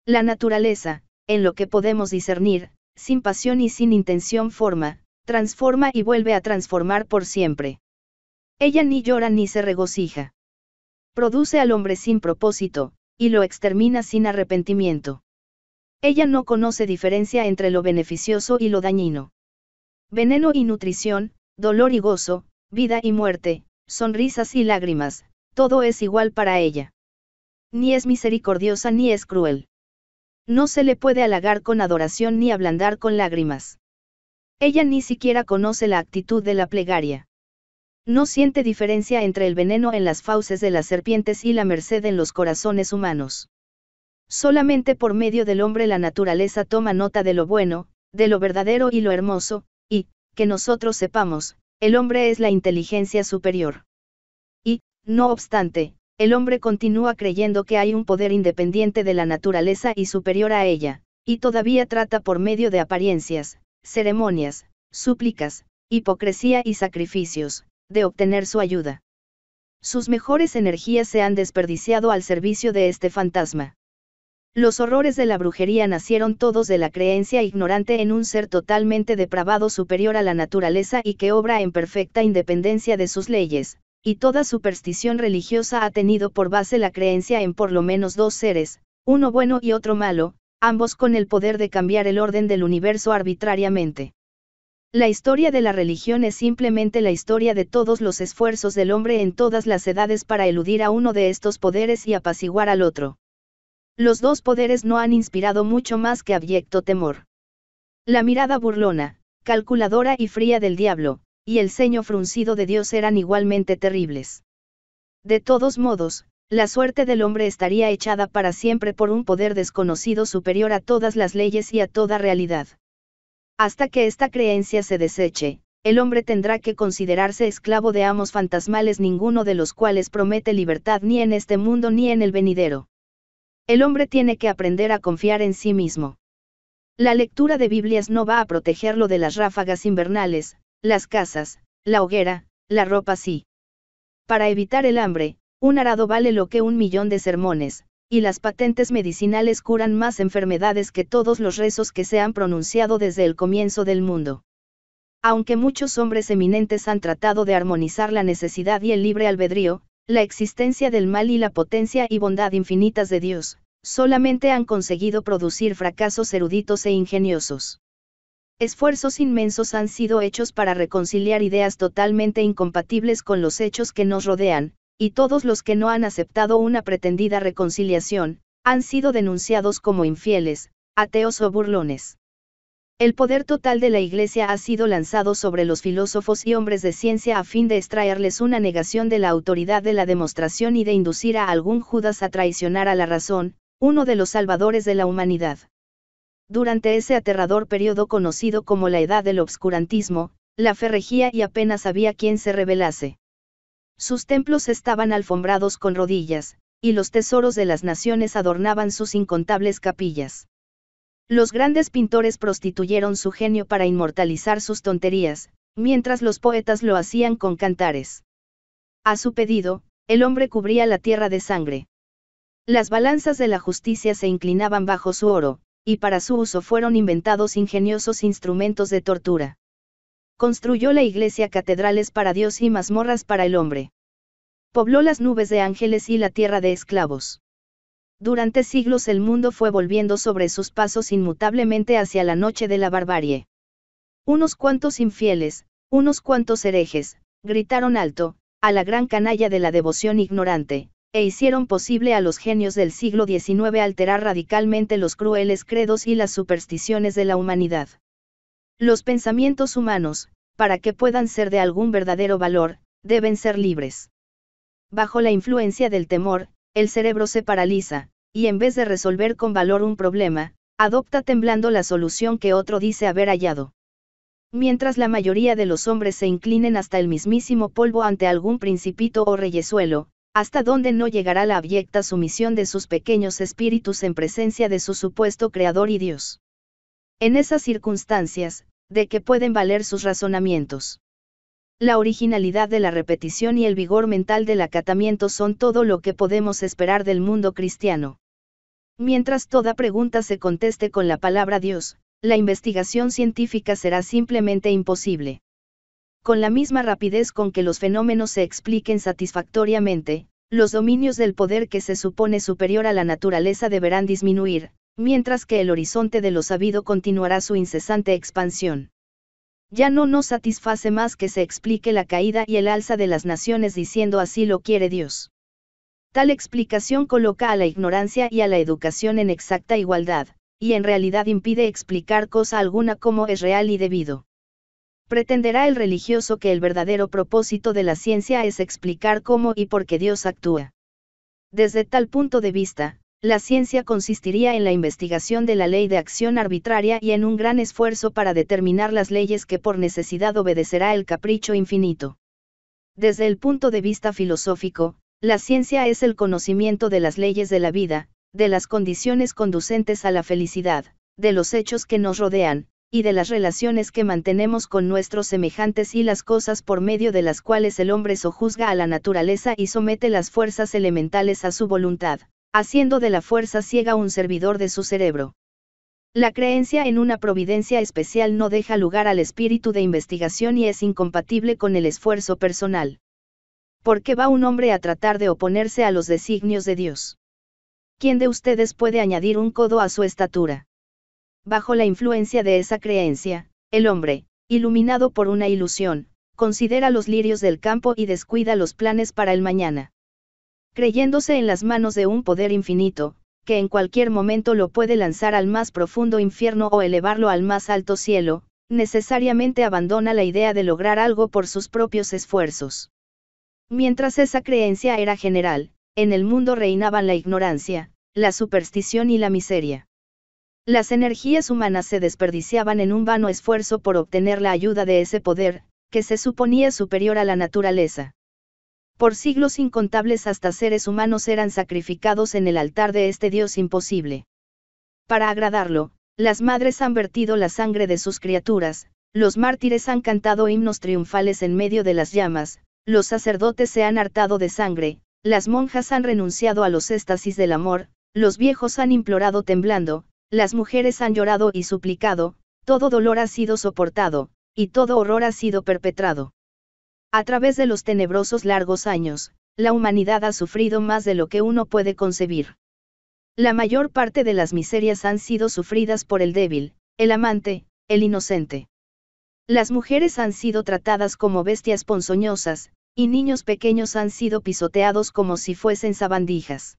La naturaleza, en lo que podemos discernir, sin pasión y sin intención forma, transforma y vuelve a transformar por siempre. Ella ni llora ni se regocija. Produce al hombre sin propósito, y lo extermina sin arrepentimiento. Ella no conoce diferencia entre lo beneficioso y lo dañino. Veneno y nutrición, dolor y gozo, vida y muerte, sonrisas y lágrimas, todo es igual para ella. Ni es misericordiosa ni es cruel. No se le puede halagar con adoración ni ablandar con lágrimas. Ella ni siquiera conoce la actitud de la plegaria. No siente diferencia entre el veneno en las fauces de las serpientes y la merced en los corazones humanos. Solamente por medio del hombre la naturaleza toma nota de lo bueno, de lo verdadero y lo hermoso, y, que nosotros sepamos, el hombre es la inteligencia superior. Y, no obstante, el hombre continúa creyendo que hay un poder independiente de la naturaleza y superior a ella, y todavía trata por medio de apariencias, ceremonias, súplicas, hipocresía y sacrificios, de obtener su ayuda. Sus mejores energías se han desperdiciado al servicio de este fantasma. Los horrores de la brujería nacieron todos de la creencia ignorante en un ser totalmente depravado superior a la naturaleza y que obra en perfecta independencia de sus leyes, y toda superstición religiosa ha tenido por base la creencia en por lo menos dos seres, uno bueno y otro malo, ambos con el poder de cambiar el orden del universo arbitrariamente. La historia de la religión es simplemente la historia de todos los esfuerzos del hombre en todas las edades para eludir a uno de estos poderes y apaciguar al otro. Los dos poderes no han inspirado mucho más que abyecto temor. La mirada burlona, calculadora y fría del diablo, y el ceño fruncido de Dios eran igualmente terribles. De todos modos, la suerte del hombre estaría echada para siempre por un poder desconocido superior a todas las leyes y a toda realidad. Hasta que esta creencia se deseche, el hombre tendrá que considerarse esclavo de amos fantasmales ninguno de los cuales promete libertad ni en este mundo ni en el venidero. El hombre tiene que aprender a confiar en sí mismo. La lectura de Biblias no va a protegerlo de las ráfagas invernales, las casas, la hoguera, la ropa sí. Para evitar el hambre, un arado vale lo que un millón de sermones, y las patentes medicinales curan más enfermedades que todos los rezos que se han pronunciado desde el comienzo del mundo. Aunque muchos hombres eminentes han tratado de armonizar la necesidad y el libre albedrío, la existencia del mal y la potencia y bondad infinitas de Dios, solamente han conseguido producir fracasos eruditos e ingeniosos. Esfuerzos inmensos han sido hechos para reconciliar ideas totalmente incompatibles con los hechos que nos rodean, y todos los que no han aceptado una pretendida reconciliación, han sido denunciados como infieles, ateos o burlones. El poder total de la Iglesia ha sido lanzado sobre los filósofos y hombres de ciencia a fin de extraerles una negación de la autoridad de la demostración y de inducir a algún Judas a traicionar a la razón, uno de los salvadores de la humanidad. Durante ese aterrador periodo conocido como la Edad del Obscurantismo, la fe regía y apenas había quien se rebelase. Sus templos estaban alfombrados con rodillas, y los tesoros de las naciones adornaban sus incontables capillas. Los grandes pintores prostituyeron su genio para inmortalizar sus tonterías, mientras los poetas lo hacían con cantares. A su pedido, el hombre cubría la tierra de sangre. Las balanzas de la justicia se inclinaban bajo su oro, y para su uso fueron inventados ingeniosos instrumentos de tortura. Construyó la iglesia catedrales para Dios y mazmorras para el hombre. Pobló las nubes de ángeles y la tierra de esclavos. Durante siglos el mundo fue volviendo sobre sus pasos inmutablemente hacia la noche de la barbarie. Unos cuantos infieles, unos cuantos herejes, gritaron alto, a la gran canalla de la devoción ignorante, e hicieron posible a los genios del siglo XIX alterar radicalmente los crueles credos y las supersticiones de la humanidad. Los pensamientos humanos, para que puedan ser de algún verdadero valor, deben ser libres. Bajo la influencia del temor, el cerebro se paraliza, y en vez de resolver con valor un problema, adopta temblando la solución que otro dice haber hallado. Mientras la mayoría de los hombres se inclinen hasta el mismísimo polvo ante algún principito o reyesuelo, hasta dónde no llegará la abyecta sumisión de sus pequeños espíritus en presencia de su supuesto Creador y Dios. En esas circunstancias, de qué pueden valer sus razonamientos. La originalidad de la repetición y el vigor mental del acatamiento son todo lo que podemos esperar del mundo cristiano. Mientras toda pregunta se conteste con la palabra Dios, la investigación científica será simplemente imposible con la misma rapidez con que los fenómenos se expliquen satisfactoriamente, los dominios del poder que se supone superior a la naturaleza deberán disminuir, mientras que el horizonte de lo sabido continuará su incesante expansión. Ya no nos satisface más que se explique la caída y el alza de las naciones diciendo así lo quiere Dios. Tal explicación coloca a la ignorancia y a la educación en exacta igualdad, y en realidad impide explicar cosa alguna como es real y debido pretenderá el religioso que el verdadero propósito de la ciencia es explicar cómo y por qué Dios actúa. Desde tal punto de vista, la ciencia consistiría en la investigación de la ley de acción arbitraria y en un gran esfuerzo para determinar las leyes que por necesidad obedecerá el capricho infinito. Desde el punto de vista filosófico, la ciencia es el conocimiento de las leyes de la vida, de las condiciones conducentes a la felicidad, de los hechos que nos rodean, y de las relaciones que mantenemos con nuestros semejantes y las cosas por medio de las cuales el hombre sojuzga a la naturaleza y somete las fuerzas elementales a su voluntad, haciendo de la fuerza ciega un servidor de su cerebro. La creencia en una providencia especial no deja lugar al espíritu de investigación y es incompatible con el esfuerzo personal. ¿Por qué va un hombre a tratar de oponerse a los designios de Dios? ¿Quién de ustedes puede añadir un codo a su estatura? bajo la influencia de esa creencia, el hombre, iluminado por una ilusión, considera los lirios del campo y descuida los planes para el mañana. Creyéndose en las manos de un poder infinito, que en cualquier momento lo puede lanzar al más profundo infierno o elevarlo al más alto cielo, necesariamente abandona la idea de lograr algo por sus propios esfuerzos. Mientras esa creencia era general, en el mundo reinaban la ignorancia, la superstición y la miseria. Las energías humanas se desperdiciaban en un vano esfuerzo por obtener la ayuda de ese poder, que se suponía superior a la naturaleza. Por siglos incontables hasta seres humanos eran sacrificados en el altar de este Dios imposible. Para agradarlo, las madres han vertido la sangre de sus criaturas, los mártires han cantado himnos triunfales en medio de las llamas, los sacerdotes se han hartado de sangre, las monjas han renunciado a los éxtasis del amor, los viejos han implorado temblando, las mujeres han llorado y suplicado, todo dolor ha sido soportado, y todo horror ha sido perpetrado. A través de los tenebrosos largos años, la humanidad ha sufrido más de lo que uno puede concebir. La mayor parte de las miserias han sido sufridas por el débil, el amante, el inocente. Las mujeres han sido tratadas como bestias ponzoñosas, y niños pequeños han sido pisoteados como si fuesen sabandijas.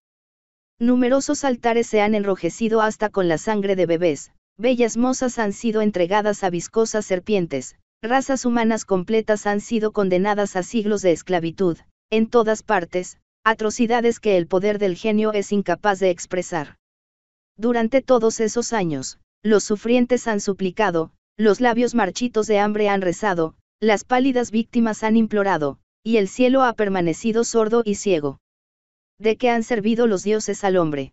Numerosos altares se han enrojecido hasta con la sangre de bebés, bellas mozas han sido entregadas a viscosas serpientes, razas humanas completas han sido condenadas a siglos de esclavitud, en todas partes, atrocidades que el poder del genio es incapaz de expresar. Durante todos esos años, los sufrientes han suplicado, los labios marchitos de hambre han rezado, las pálidas víctimas han implorado, y el cielo ha permanecido sordo y ciego. ¿De qué han servido los dioses al hombre?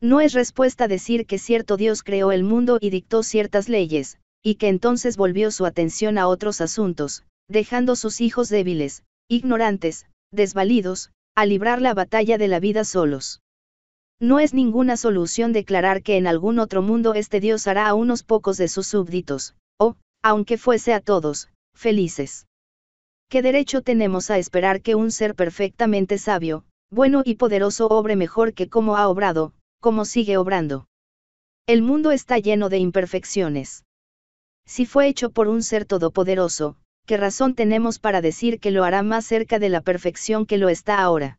No es respuesta decir que cierto Dios creó el mundo y dictó ciertas leyes, y que entonces volvió su atención a otros asuntos, dejando sus hijos débiles, ignorantes, desvalidos, a librar la batalla de la vida solos. No es ninguna solución declarar que en algún otro mundo este Dios hará a unos pocos de sus súbditos, o, aunque fuese a todos, felices. ¿Qué derecho tenemos a esperar que un ser perfectamente sabio, bueno y poderoso obre mejor que como ha obrado, como sigue obrando. El mundo está lleno de imperfecciones. Si fue hecho por un ser todopoderoso, ¿qué razón tenemos para decir que lo hará más cerca de la perfección que lo está ahora?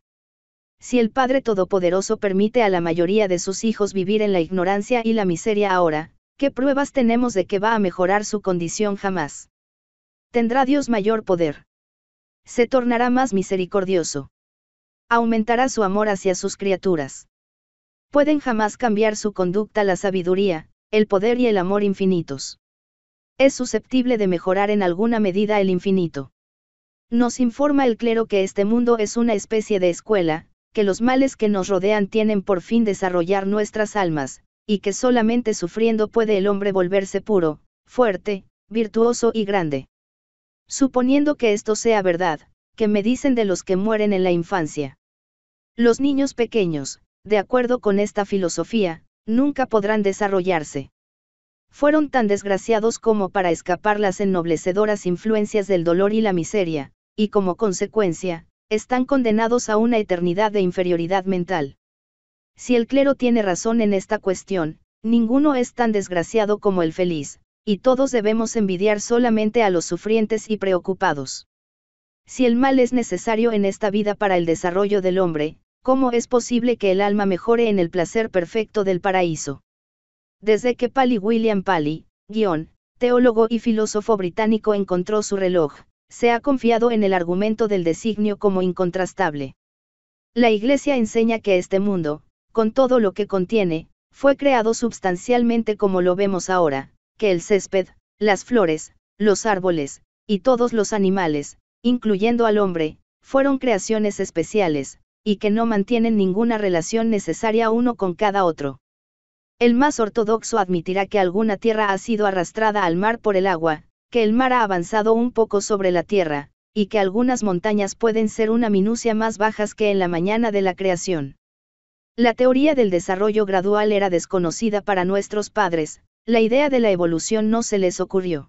Si el Padre Todopoderoso permite a la mayoría de sus hijos vivir en la ignorancia y la miseria ahora, ¿qué pruebas tenemos de que va a mejorar su condición jamás? Tendrá Dios mayor poder. Se tornará más misericordioso aumentará su amor hacia sus criaturas. Pueden jamás cambiar su conducta la sabiduría, el poder y el amor infinitos. Es susceptible de mejorar en alguna medida el infinito. Nos informa el clero que este mundo es una especie de escuela, que los males que nos rodean tienen por fin desarrollar nuestras almas, y que solamente sufriendo puede el hombre volverse puro, fuerte, virtuoso y grande. Suponiendo que esto sea verdad, que me dicen de los que mueren en la infancia. Los niños pequeños, de acuerdo con esta filosofía, nunca podrán desarrollarse. Fueron tan desgraciados como para escapar las ennoblecedoras influencias del dolor y la miseria, y como consecuencia, están condenados a una eternidad de inferioridad mental. Si el clero tiene razón en esta cuestión, ninguno es tan desgraciado como el feliz, y todos debemos envidiar solamente a los sufrientes y preocupados. Si el mal es necesario en esta vida para el desarrollo del hombre, ¿cómo es posible que el alma mejore en el placer perfecto del paraíso? Desde que Pali William Pali, guión, teólogo y filósofo británico encontró su reloj, se ha confiado en el argumento del designio como incontrastable. La Iglesia enseña que este mundo, con todo lo que contiene, fue creado sustancialmente como lo vemos ahora, que el césped, las flores, los árboles, y todos los animales, incluyendo al hombre, fueron creaciones especiales, y que no mantienen ninguna relación necesaria uno con cada otro. El más ortodoxo admitirá que alguna tierra ha sido arrastrada al mar por el agua, que el mar ha avanzado un poco sobre la tierra, y que algunas montañas pueden ser una minucia más bajas que en la mañana de la creación. La teoría del desarrollo gradual era desconocida para nuestros padres, la idea de la evolución no se les ocurrió.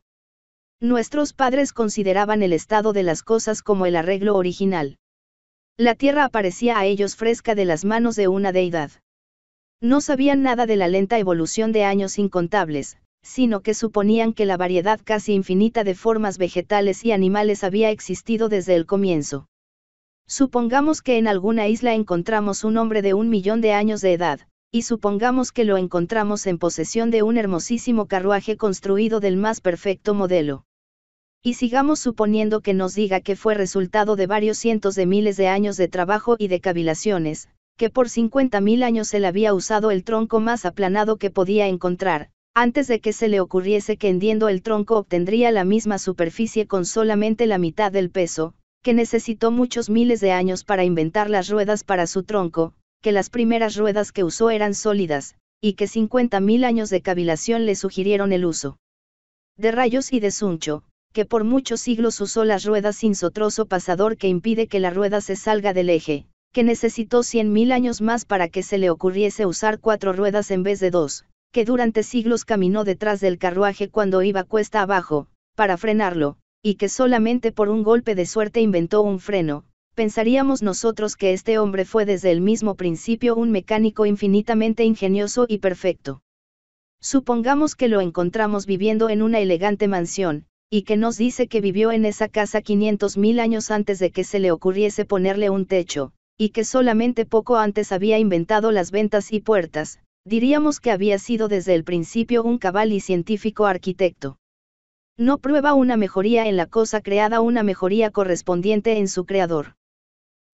Nuestros padres consideraban el estado de las cosas como el arreglo original. La tierra aparecía a ellos fresca de las manos de una deidad. No sabían nada de la lenta evolución de años incontables, sino que suponían que la variedad casi infinita de formas vegetales y animales había existido desde el comienzo. Supongamos que en alguna isla encontramos un hombre de un millón de años de edad, y supongamos que lo encontramos en posesión de un hermosísimo carruaje construido del más perfecto modelo. Y sigamos suponiendo que nos diga que fue resultado de varios cientos de miles de años de trabajo y de cavilaciones, que por 50.000 años él había usado el tronco más aplanado que podía encontrar, antes de que se le ocurriese que hendiendo el tronco obtendría la misma superficie con solamente la mitad del peso, que necesitó muchos miles de años para inventar las ruedas para su tronco, que las primeras ruedas que usó eran sólidas, y que 50.000 años de cavilación le sugirieron el uso de rayos y de suncho, que por muchos siglos usó las ruedas sin sotroso pasador que impide que la rueda se salga del eje, que necesitó 100.000 años más para que se le ocurriese usar cuatro ruedas en vez de dos, que durante siglos caminó detrás del carruaje cuando iba cuesta abajo, para frenarlo, y que solamente por un golpe de suerte inventó un freno, pensaríamos nosotros que este hombre fue desde el mismo principio un mecánico infinitamente ingenioso y perfecto. Supongamos que lo encontramos viviendo en una elegante mansión, y que nos dice que vivió en esa casa 500.000 años antes de que se le ocurriese ponerle un techo, y que solamente poco antes había inventado las ventas y puertas, diríamos que había sido desde el principio un cabal y científico arquitecto. No prueba una mejoría en la cosa creada una mejoría correspondiente en su creador.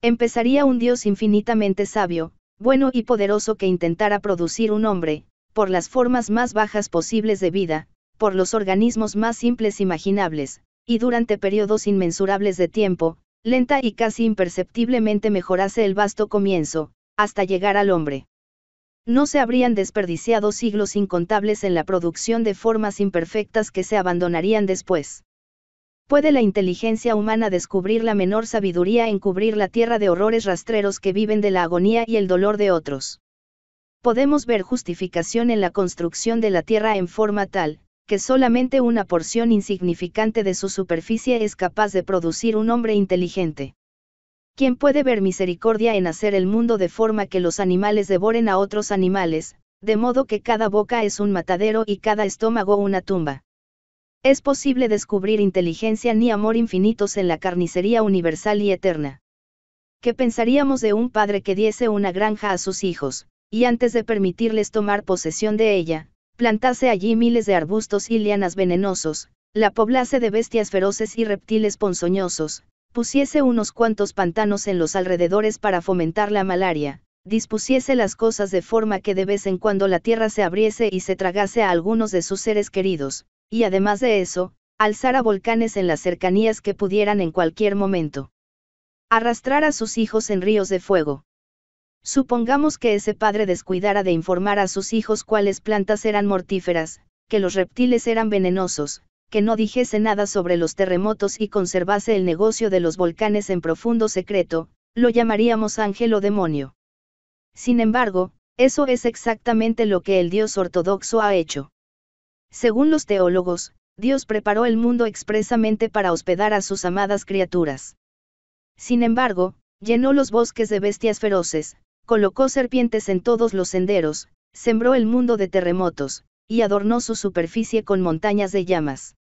Empezaría un Dios infinitamente sabio, bueno y poderoso que intentara producir un hombre, por las formas más bajas posibles de vida, por los organismos más simples imaginables, y durante periodos inmensurables de tiempo, lenta y casi imperceptiblemente mejorase el vasto comienzo, hasta llegar al hombre. No se habrían desperdiciado siglos incontables en la producción de formas imperfectas que se abandonarían después. ¿Puede la inteligencia humana descubrir la menor sabiduría en cubrir la tierra de horrores rastreros que viven de la agonía y el dolor de otros? Podemos ver justificación en la construcción de la tierra en forma tal, que solamente una porción insignificante de su superficie es capaz de producir un hombre inteligente. ¿Quién puede ver misericordia en hacer el mundo de forma que los animales devoren a otros animales, de modo que cada boca es un matadero y cada estómago una tumba? Es posible descubrir inteligencia ni amor infinitos en la carnicería universal y eterna. ¿Qué pensaríamos de un padre que diese una granja a sus hijos, y antes de permitirles tomar posesión de ella, plantase allí miles de arbustos y lianas venenosos, la poblase de bestias feroces y reptiles ponzoñosos, pusiese unos cuantos pantanos en los alrededores para fomentar la malaria, dispusiese las cosas de forma que de vez en cuando la tierra se abriese y se tragase a algunos de sus seres queridos, y además de eso, alzara volcanes en las cercanías que pudieran en cualquier momento. Arrastrar a sus hijos en ríos de fuego. Supongamos que ese padre descuidara de informar a sus hijos cuáles plantas eran mortíferas, que los reptiles eran venenosos, que no dijese nada sobre los terremotos y conservase el negocio de los volcanes en profundo secreto, lo llamaríamos ángel o demonio. Sin embargo, eso es exactamente lo que el Dios ortodoxo ha hecho. Según los teólogos, Dios preparó el mundo expresamente para hospedar a sus amadas criaturas. Sin embargo, llenó los bosques de bestias feroces, colocó serpientes en todos los senderos, sembró el mundo de terremotos, y adornó su superficie con montañas de llamas.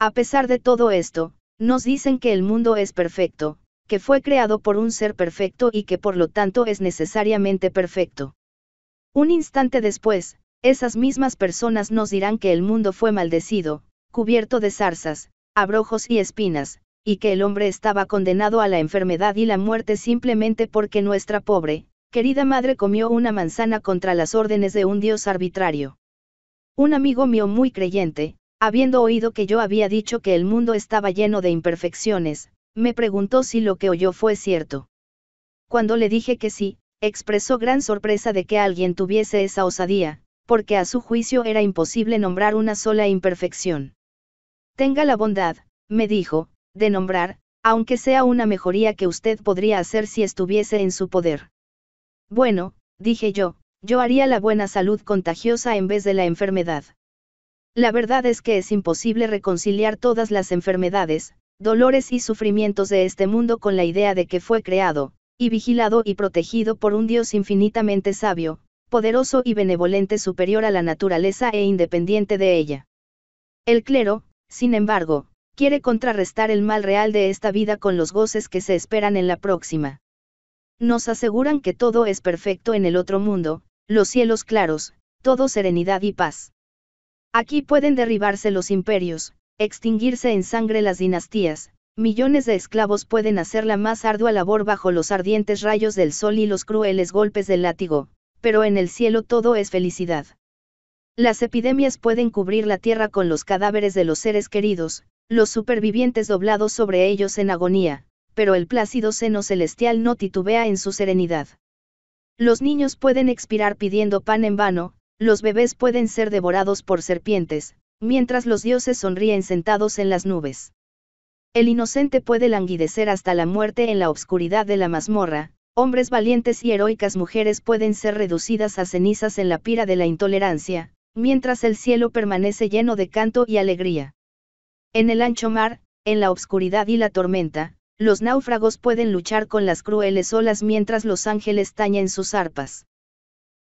A pesar de todo esto, nos dicen que el mundo es perfecto, que fue creado por un ser perfecto y que por lo tanto es necesariamente perfecto. Un instante después, esas mismas personas nos dirán que el mundo fue maldecido, cubierto de zarzas, abrojos y espinas, y que el hombre estaba condenado a la enfermedad y la muerte simplemente porque nuestra pobre, querida madre comió una manzana contra las órdenes de un dios arbitrario. Un amigo mío muy creyente, habiendo oído que yo había dicho que el mundo estaba lleno de imperfecciones, me preguntó si lo que oyó fue cierto. Cuando le dije que sí, expresó gran sorpresa de que alguien tuviese esa osadía, porque a su juicio era imposible nombrar una sola imperfección. Tenga la bondad, me dijo, de nombrar, aunque sea una mejoría que usted podría hacer si estuviese en su poder. Bueno, dije yo, yo haría la buena salud contagiosa en vez de la enfermedad. La verdad es que es imposible reconciliar todas las enfermedades, dolores y sufrimientos de este mundo con la idea de que fue creado, y vigilado y protegido por un Dios infinitamente sabio, poderoso y benevolente superior a la naturaleza e independiente de ella. El clero, sin embargo, quiere contrarrestar el mal real de esta vida con los goces que se esperan en la próxima. Nos aseguran que todo es perfecto en el otro mundo, los cielos claros, todo serenidad y paz. Aquí pueden derribarse los imperios, extinguirse en sangre las dinastías, millones de esclavos pueden hacer la más ardua labor bajo los ardientes rayos del sol y los crueles golpes del látigo, pero en el cielo todo es felicidad. Las epidemias pueden cubrir la tierra con los cadáveres de los seres queridos, los supervivientes doblados sobre ellos en agonía, pero el plácido seno celestial no titubea en su serenidad. Los niños pueden expirar pidiendo pan en vano, los bebés pueden ser devorados por serpientes, mientras los dioses sonríen sentados en las nubes. El inocente puede languidecer hasta la muerte en la obscuridad de la mazmorra, hombres valientes y heroicas mujeres pueden ser reducidas a cenizas en la pira de la intolerancia, mientras el cielo permanece lleno de canto y alegría. En el ancho mar, en la obscuridad y la tormenta, los náufragos pueden luchar con las crueles olas mientras los ángeles tañen sus arpas.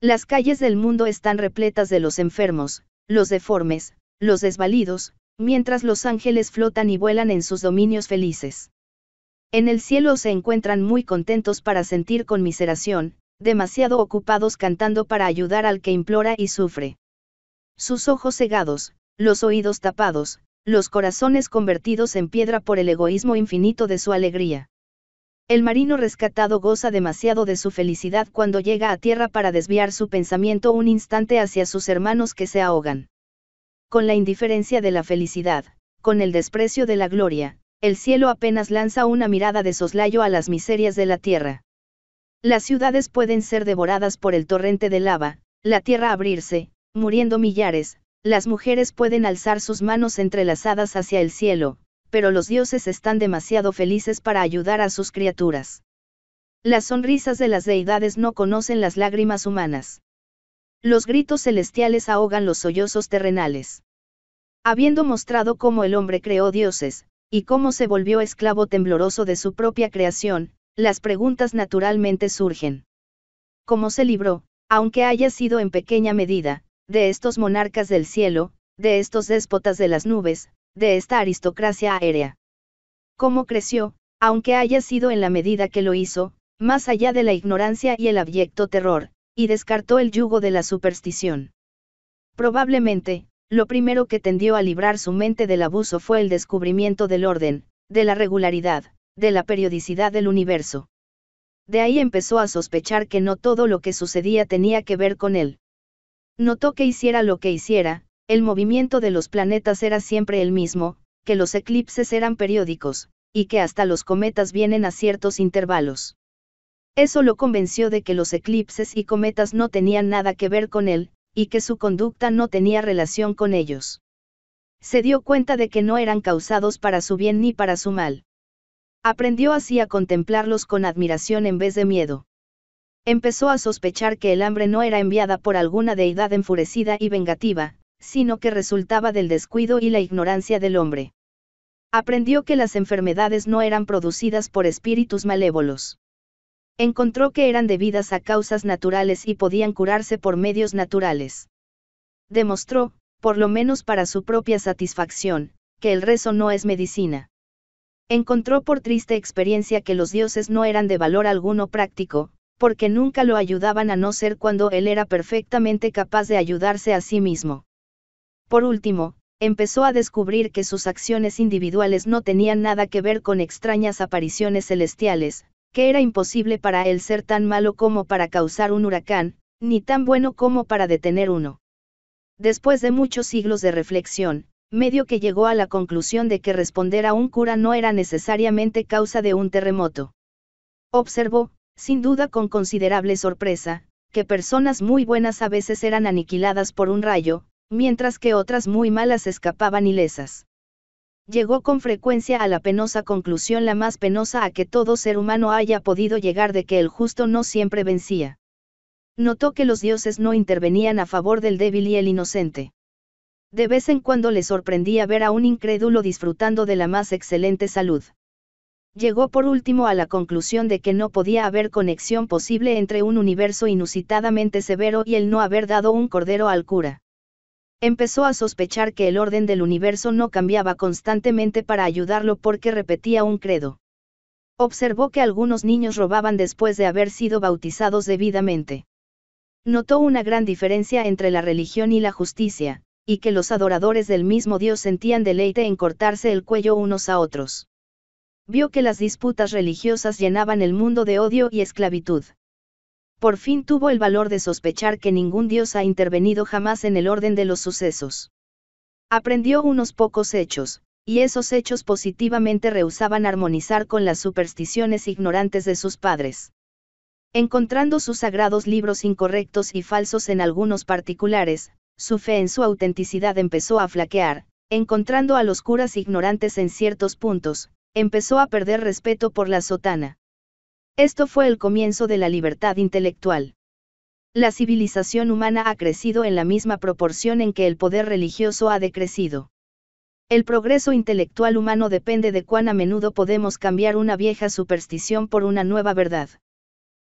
Las calles del mundo están repletas de los enfermos, los deformes, los desvalidos, mientras los ángeles flotan y vuelan en sus dominios felices. En el cielo se encuentran muy contentos para sentir conmiseración, demasiado ocupados cantando para ayudar al que implora y sufre. Sus ojos cegados, los oídos tapados, los corazones convertidos en piedra por el egoísmo infinito de su alegría. El marino rescatado goza demasiado de su felicidad cuando llega a tierra para desviar su pensamiento un instante hacia sus hermanos que se ahogan. Con la indiferencia de la felicidad, con el desprecio de la gloria, el cielo apenas lanza una mirada de soslayo a las miserias de la tierra. Las ciudades pueden ser devoradas por el torrente de lava, la tierra abrirse, muriendo millares, las mujeres pueden alzar sus manos entrelazadas hacia el cielo, pero los dioses están demasiado felices para ayudar a sus criaturas. Las sonrisas de las deidades no conocen las lágrimas humanas. Los gritos celestiales ahogan los sollozos terrenales. Habiendo mostrado cómo el hombre creó dioses, y cómo se volvió esclavo tembloroso de su propia creación, las preguntas naturalmente surgen. ¿Cómo se libró, aunque haya sido en pequeña medida, de estos monarcas del cielo, de estos déspotas de las nubes, de esta aristocracia aérea. Cómo creció, aunque haya sido en la medida que lo hizo, más allá de la ignorancia y el abyecto terror, y descartó el yugo de la superstición. Probablemente, lo primero que tendió a librar su mente del abuso fue el descubrimiento del orden, de la regularidad, de la periodicidad del universo. De ahí empezó a sospechar que no todo lo que sucedía tenía que ver con él. Notó que hiciera lo que hiciera, el movimiento de los planetas era siempre el mismo, que los eclipses eran periódicos, y que hasta los cometas vienen a ciertos intervalos. Eso lo convenció de que los eclipses y cometas no tenían nada que ver con él, y que su conducta no tenía relación con ellos. Se dio cuenta de que no eran causados para su bien ni para su mal. Aprendió así a contemplarlos con admiración en vez de miedo. Empezó a sospechar que el hambre no era enviada por alguna deidad enfurecida y vengativa, sino que resultaba del descuido y la ignorancia del hombre. Aprendió que las enfermedades no eran producidas por espíritus malévolos. Encontró que eran debidas a causas naturales y podían curarse por medios naturales. Demostró, por lo menos para su propia satisfacción, que el rezo no es medicina. Encontró por triste experiencia que los dioses no eran de valor alguno práctico, porque nunca lo ayudaban a no ser cuando él era perfectamente capaz de ayudarse a sí mismo. Por último, empezó a descubrir que sus acciones individuales no tenían nada que ver con extrañas apariciones celestiales, que era imposible para él ser tan malo como para causar un huracán, ni tan bueno como para detener uno. Después de muchos siglos de reflexión, medio que llegó a la conclusión de que responder a un cura no era necesariamente causa de un terremoto. Observó, sin duda con considerable sorpresa, que personas muy buenas a veces eran aniquiladas por un rayo, mientras que otras muy malas escapaban ilesas. Llegó con frecuencia a la penosa conclusión la más penosa a que todo ser humano haya podido llegar de que el justo no siempre vencía. Notó que los dioses no intervenían a favor del débil y el inocente. De vez en cuando le sorprendía ver a un incrédulo disfrutando de la más excelente salud llegó por último a la conclusión de que no podía haber conexión posible entre un universo inusitadamente severo y el no haber dado un cordero al cura. Empezó a sospechar que el orden del universo no cambiaba constantemente para ayudarlo porque repetía un credo. Observó que algunos niños robaban después de haber sido bautizados debidamente. Notó una gran diferencia entre la religión y la justicia, y que los adoradores del mismo Dios sentían deleite en cortarse el cuello unos a otros. Vio que las disputas religiosas llenaban el mundo de odio y esclavitud. Por fin tuvo el valor de sospechar que ningún dios ha intervenido jamás en el orden de los sucesos. Aprendió unos pocos hechos, y esos hechos positivamente rehusaban armonizar con las supersticiones ignorantes de sus padres. Encontrando sus sagrados libros incorrectos y falsos en algunos particulares, su fe en su autenticidad empezó a flaquear, encontrando a los curas ignorantes en ciertos puntos, empezó a perder respeto por la sotana. Esto fue el comienzo de la libertad intelectual. La civilización humana ha crecido en la misma proporción en que el poder religioso ha decrecido. El progreso intelectual humano depende de cuán a menudo podemos cambiar una vieja superstición por una nueva verdad.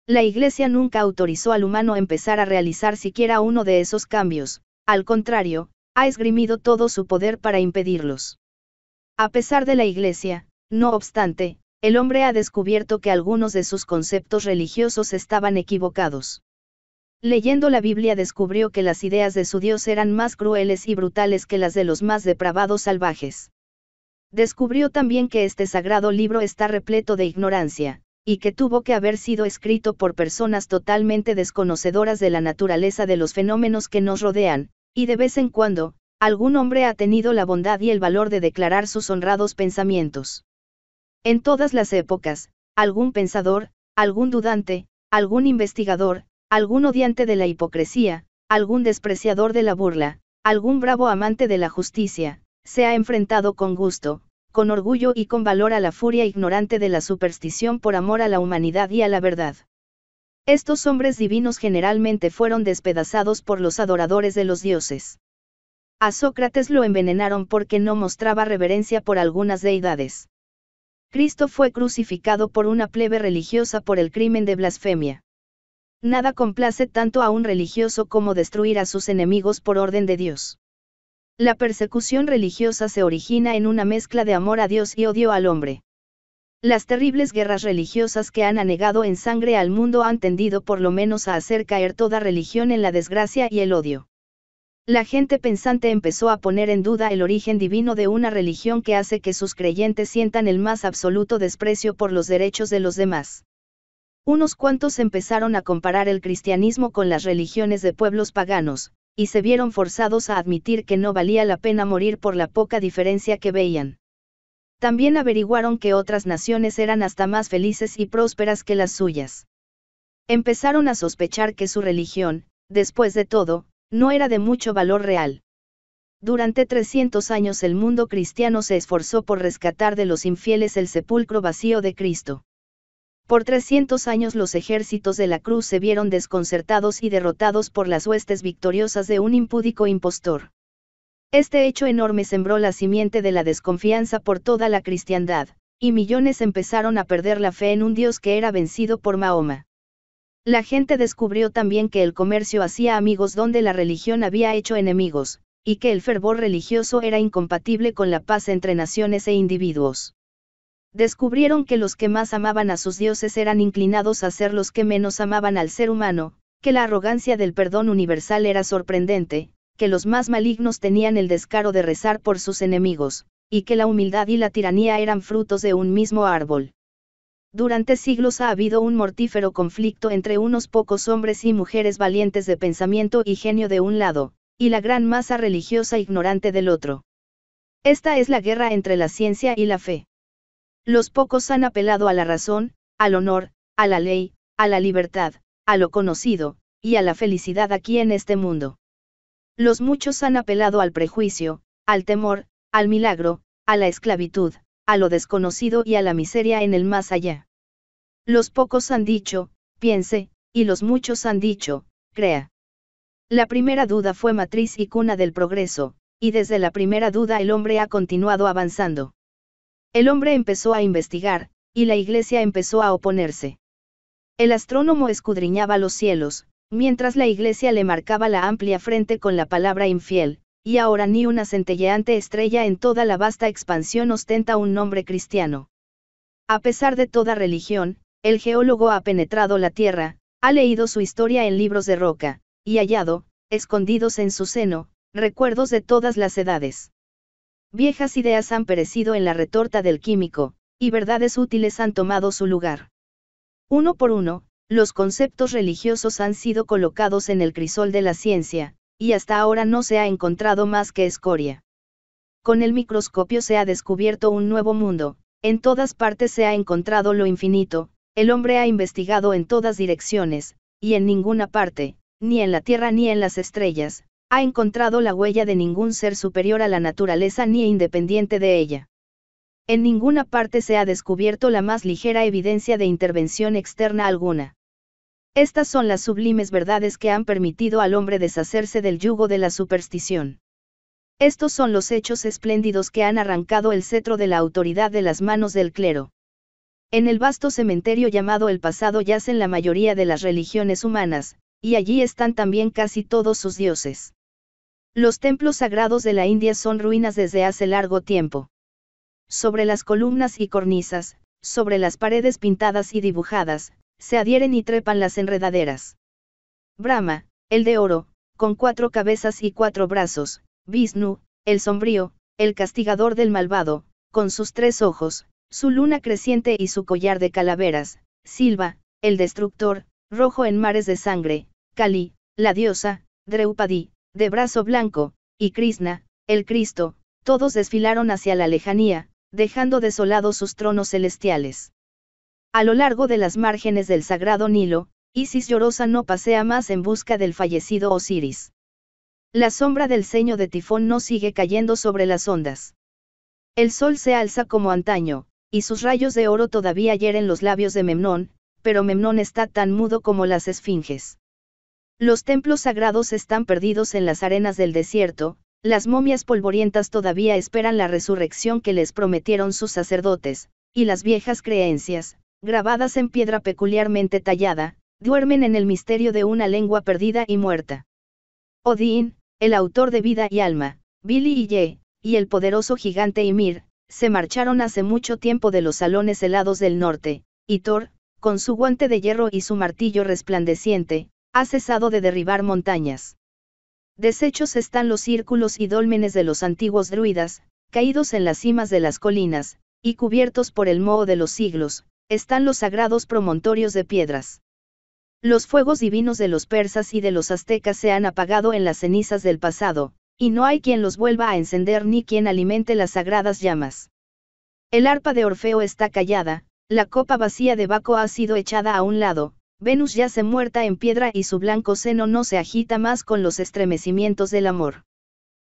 La Iglesia nunca autorizó al humano empezar a realizar siquiera uno de esos cambios, al contrario, ha esgrimido todo su poder para impedirlos. A pesar de la Iglesia, no obstante, el hombre ha descubierto que algunos de sus conceptos religiosos estaban equivocados. Leyendo la Biblia descubrió que las ideas de su Dios eran más crueles y brutales que las de los más depravados salvajes. Descubrió también que este sagrado libro está repleto de ignorancia, y que tuvo que haber sido escrito por personas totalmente desconocedoras de la naturaleza de los fenómenos que nos rodean, y de vez en cuando, algún hombre ha tenido la bondad y el valor de declarar sus honrados pensamientos. En todas las épocas, algún pensador, algún dudante, algún investigador, algún odiante de la hipocresía, algún despreciador de la burla, algún bravo amante de la justicia, se ha enfrentado con gusto, con orgullo y con valor a la furia ignorante de la superstición por amor a la humanidad y a la verdad. Estos hombres divinos generalmente fueron despedazados por los adoradores de los dioses. A Sócrates lo envenenaron porque no mostraba reverencia por algunas deidades. Cristo fue crucificado por una plebe religiosa por el crimen de blasfemia. Nada complace tanto a un religioso como destruir a sus enemigos por orden de Dios. La persecución religiosa se origina en una mezcla de amor a Dios y odio al hombre. Las terribles guerras religiosas que han anegado en sangre al mundo han tendido por lo menos a hacer caer toda religión en la desgracia y el odio la gente pensante empezó a poner en duda el origen divino de una religión que hace que sus creyentes sientan el más absoluto desprecio por los derechos de los demás. Unos cuantos empezaron a comparar el cristianismo con las religiones de pueblos paganos, y se vieron forzados a admitir que no valía la pena morir por la poca diferencia que veían. También averiguaron que otras naciones eran hasta más felices y prósperas que las suyas. Empezaron a sospechar que su religión, después de todo, no era de mucho valor real. Durante 300 años el mundo cristiano se esforzó por rescatar de los infieles el sepulcro vacío de Cristo. Por 300 años los ejércitos de la cruz se vieron desconcertados y derrotados por las huestes victoriosas de un impúdico impostor. Este hecho enorme sembró la simiente de la desconfianza por toda la cristiandad, y millones empezaron a perder la fe en un Dios que era vencido por Mahoma. La gente descubrió también que el comercio hacía amigos donde la religión había hecho enemigos, y que el fervor religioso era incompatible con la paz entre naciones e individuos. Descubrieron que los que más amaban a sus dioses eran inclinados a ser los que menos amaban al ser humano, que la arrogancia del perdón universal era sorprendente, que los más malignos tenían el descaro de rezar por sus enemigos, y que la humildad y la tiranía eran frutos de un mismo árbol. Durante siglos ha habido un mortífero conflicto entre unos pocos hombres y mujeres valientes de pensamiento y genio de un lado, y la gran masa religiosa ignorante del otro. Esta es la guerra entre la ciencia y la fe. Los pocos han apelado a la razón, al honor, a la ley, a la libertad, a lo conocido, y a la felicidad aquí en este mundo. Los muchos han apelado al prejuicio, al temor, al milagro, a la esclavitud, a lo desconocido y a la miseria en el más allá. Los pocos han dicho, piense, y los muchos han dicho, crea. La primera duda fue matriz y cuna del progreso, y desde la primera duda el hombre ha continuado avanzando. El hombre empezó a investigar, y la iglesia empezó a oponerse. El astrónomo escudriñaba los cielos, mientras la iglesia le marcaba la amplia frente con la palabra infiel, y ahora ni una centelleante estrella en toda la vasta expansión ostenta un nombre cristiano. A pesar de toda religión, el geólogo ha penetrado la Tierra, ha leído su historia en libros de roca, y hallado, escondidos en su seno, recuerdos de todas las edades. Viejas ideas han perecido en la retorta del químico, y verdades útiles han tomado su lugar. Uno por uno, los conceptos religiosos han sido colocados en el crisol de la ciencia, y hasta ahora no se ha encontrado más que escoria. Con el microscopio se ha descubierto un nuevo mundo, en todas partes se ha encontrado lo infinito, el hombre ha investigado en todas direcciones, y en ninguna parte, ni en la Tierra ni en las estrellas, ha encontrado la huella de ningún ser superior a la naturaleza ni independiente de ella. En ninguna parte se ha descubierto la más ligera evidencia de intervención externa alguna. Estas son las sublimes verdades que han permitido al hombre deshacerse del yugo de la superstición. Estos son los hechos espléndidos que han arrancado el cetro de la autoridad de las manos del clero. En el vasto cementerio llamado el pasado yacen la mayoría de las religiones humanas, y allí están también casi todos sus dioses. Los templos sagrados de la India son ruinas desde hace largo tiempo. Sobre las columnas y cornisas, sobre las paredes pintadas y dibujadas, se adhieren y trepan las enredaderas. Brahma, el de oro, con cuatro cabezas y cuatro brazos, Vishnu, el sombrío, el castigador del malvado, con sus tres ojos, su luna creciente y su collar de calaveras, Silva, el destructor, rojo en mares de sangre, Kali, la diosa, Dreupadi, de brazo blanco, y Krishna, el Cristo, todos desfilaron hacia la lejanía, dejando desolados sus tronos celestiales. A lo largo de las márgenes del sagrado Nilo, Isis llorosa no pasea más en busca del fallecido Osiris. La sombra del ceño de Tifón no sigue cayendo sobre las ondas. El sol se alza como antaño, y sus rayos de oro todavía hieren los labios de Memnón, pero Memnón está tan mudo como las esfinges. Los templos sagrados están perdidos en las arenas del desierto, las momias polvorientas todavía esperan la resurrección que les prometieron sus sacerdotes, y las viejas creencias, grabadas en piedra peculiarmente tallada, duermen en el misterio de una lengua perdida y muerta. Odín, el autor de Vida y Alma, Billy y Ye, y el poderoso gigante Ymir, se marcharon hace mucho tiempo de los salones helados del norte, y Thor, con su guante de hierro y su martillo resplandeciente, ha cesado de derribar montañas. Deshechos están los círculos y dólmenes de los antiguos druidas, caídos en las cimas de las colinas, y cubiertos por el moho de los siglos, están los sagrados promontorios de piedras. Los fuegos divinos de los persas y de los aztecas se han apagado en las cenizas del pasado, y no hay quien los vuelva a encender ni quien alimente las sagradas llamas. El arpa de Orfeo está callada, la copa vacía de Baco ha sido echada a un lado, Venus ya se muerta en piedra y su blanco seno no se agita más con los estremecimientos del amor.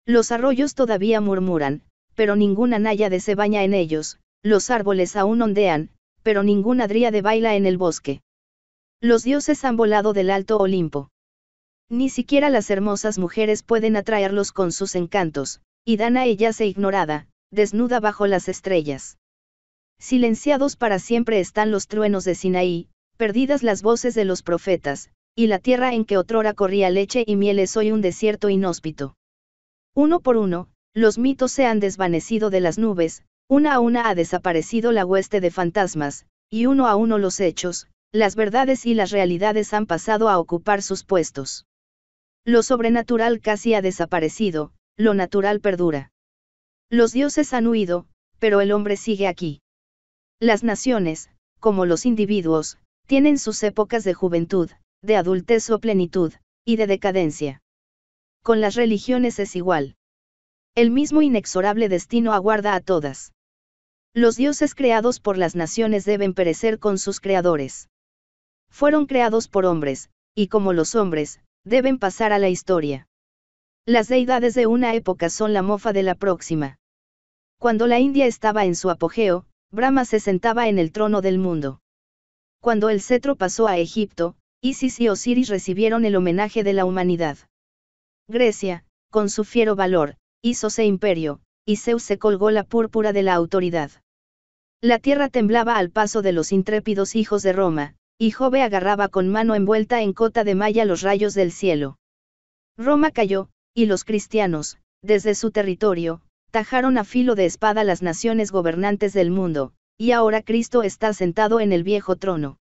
Los arroyos todavía murmuran, pero ninguna náyade se baña en ellos, los árboles aún ondean, pero ninguna de baila en el bosque. Los dioses han volado del alto Olimpo. Ni siquiera las hermosas mujeres pueden atraerlos con sus encantos, y ella se ignorada, desnuda bajo las estrellas. Silenciados para siempre están los truenos de Sinaí, perdidas las voces de los profetas, y la tierra en que otrora corría leche y miel es hoy un desierto inhóspito. Uno por uno, los mitos se han desvanecido de las nubes, una a una ha desaparecido la hueste de fantasmas, y uno a uno los hechos, las verdades y las realidades han pasado a ocupar sus puestos. Lo sobrenatural casi ha desaparecido, lo natural perdura. Los dioses han huido, pero el hombre sigue aquí. Las naciones, como los individuos, tienen sus épocas de juventud, de adultez o plenitud, y de decadencia. Con las religiones es igual. El mismo inexorable destino aguarda a todas. Los dioses creados por las naciones deben perecer con sus creadores. Fueron creados por hombres, y como los hombres, deben pasar a la historia. Las deidades de una época son la mofa de la próxima. Cuando la India estaba en su apogeo, Brahma se sentaba en el trono del mundo. Cuando el cetro pasó a Egipto, Isis y Osiris recibieron el homenaje de la humanidad. Grecia, con su fiero valor, hízose imperio, y Zeus se colgó la púrpura de la autoridad. La tierra temblaba al paso de los intrépidos hijos de Roma, y Jove agarraba con mano envuelta en cota de malla los rayos del cielo. Roma cayó, y los cristianos, desde su territorio, tajaron a filo de espada las naciones gobernantes del mundo, y ahora Cristo está sentado en el viejo trono.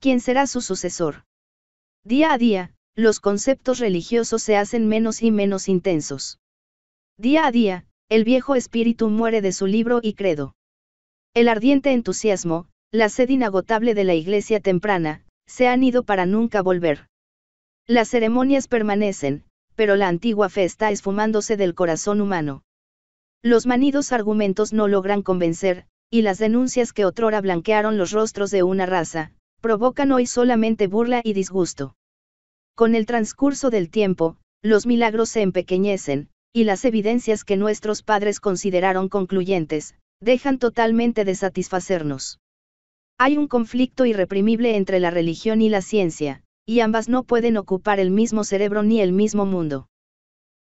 ¿Quién será su sucesor? Día a día, los conceptos religiosos se hacen menos y menos intensos. Día a día, el viejo espíritu muere de su libro y credo. El ardiente entusiasmo, la sed inagotable de la iglesia temprana, se han ido para nunca volver. Las ceremonias permanecen, pero la antigua fe está esfumándose del corazón humano. Los manidos argumentos no logran convencer, y las denuncias que otrora blanquearon los rostros de una raza, provocan hoy solamente burla y disgusto. Con el transcurso del tiempo, los milagros se empequeñecen, y las evidencias que nuestros padres consideraron concluyentes, dejan totalmente de satisfacernos. Hay un conflicto irreprimible entre la religión y la ciencia, y ambas no pueden ocupar el mismo cerebro ni el mismo mundo.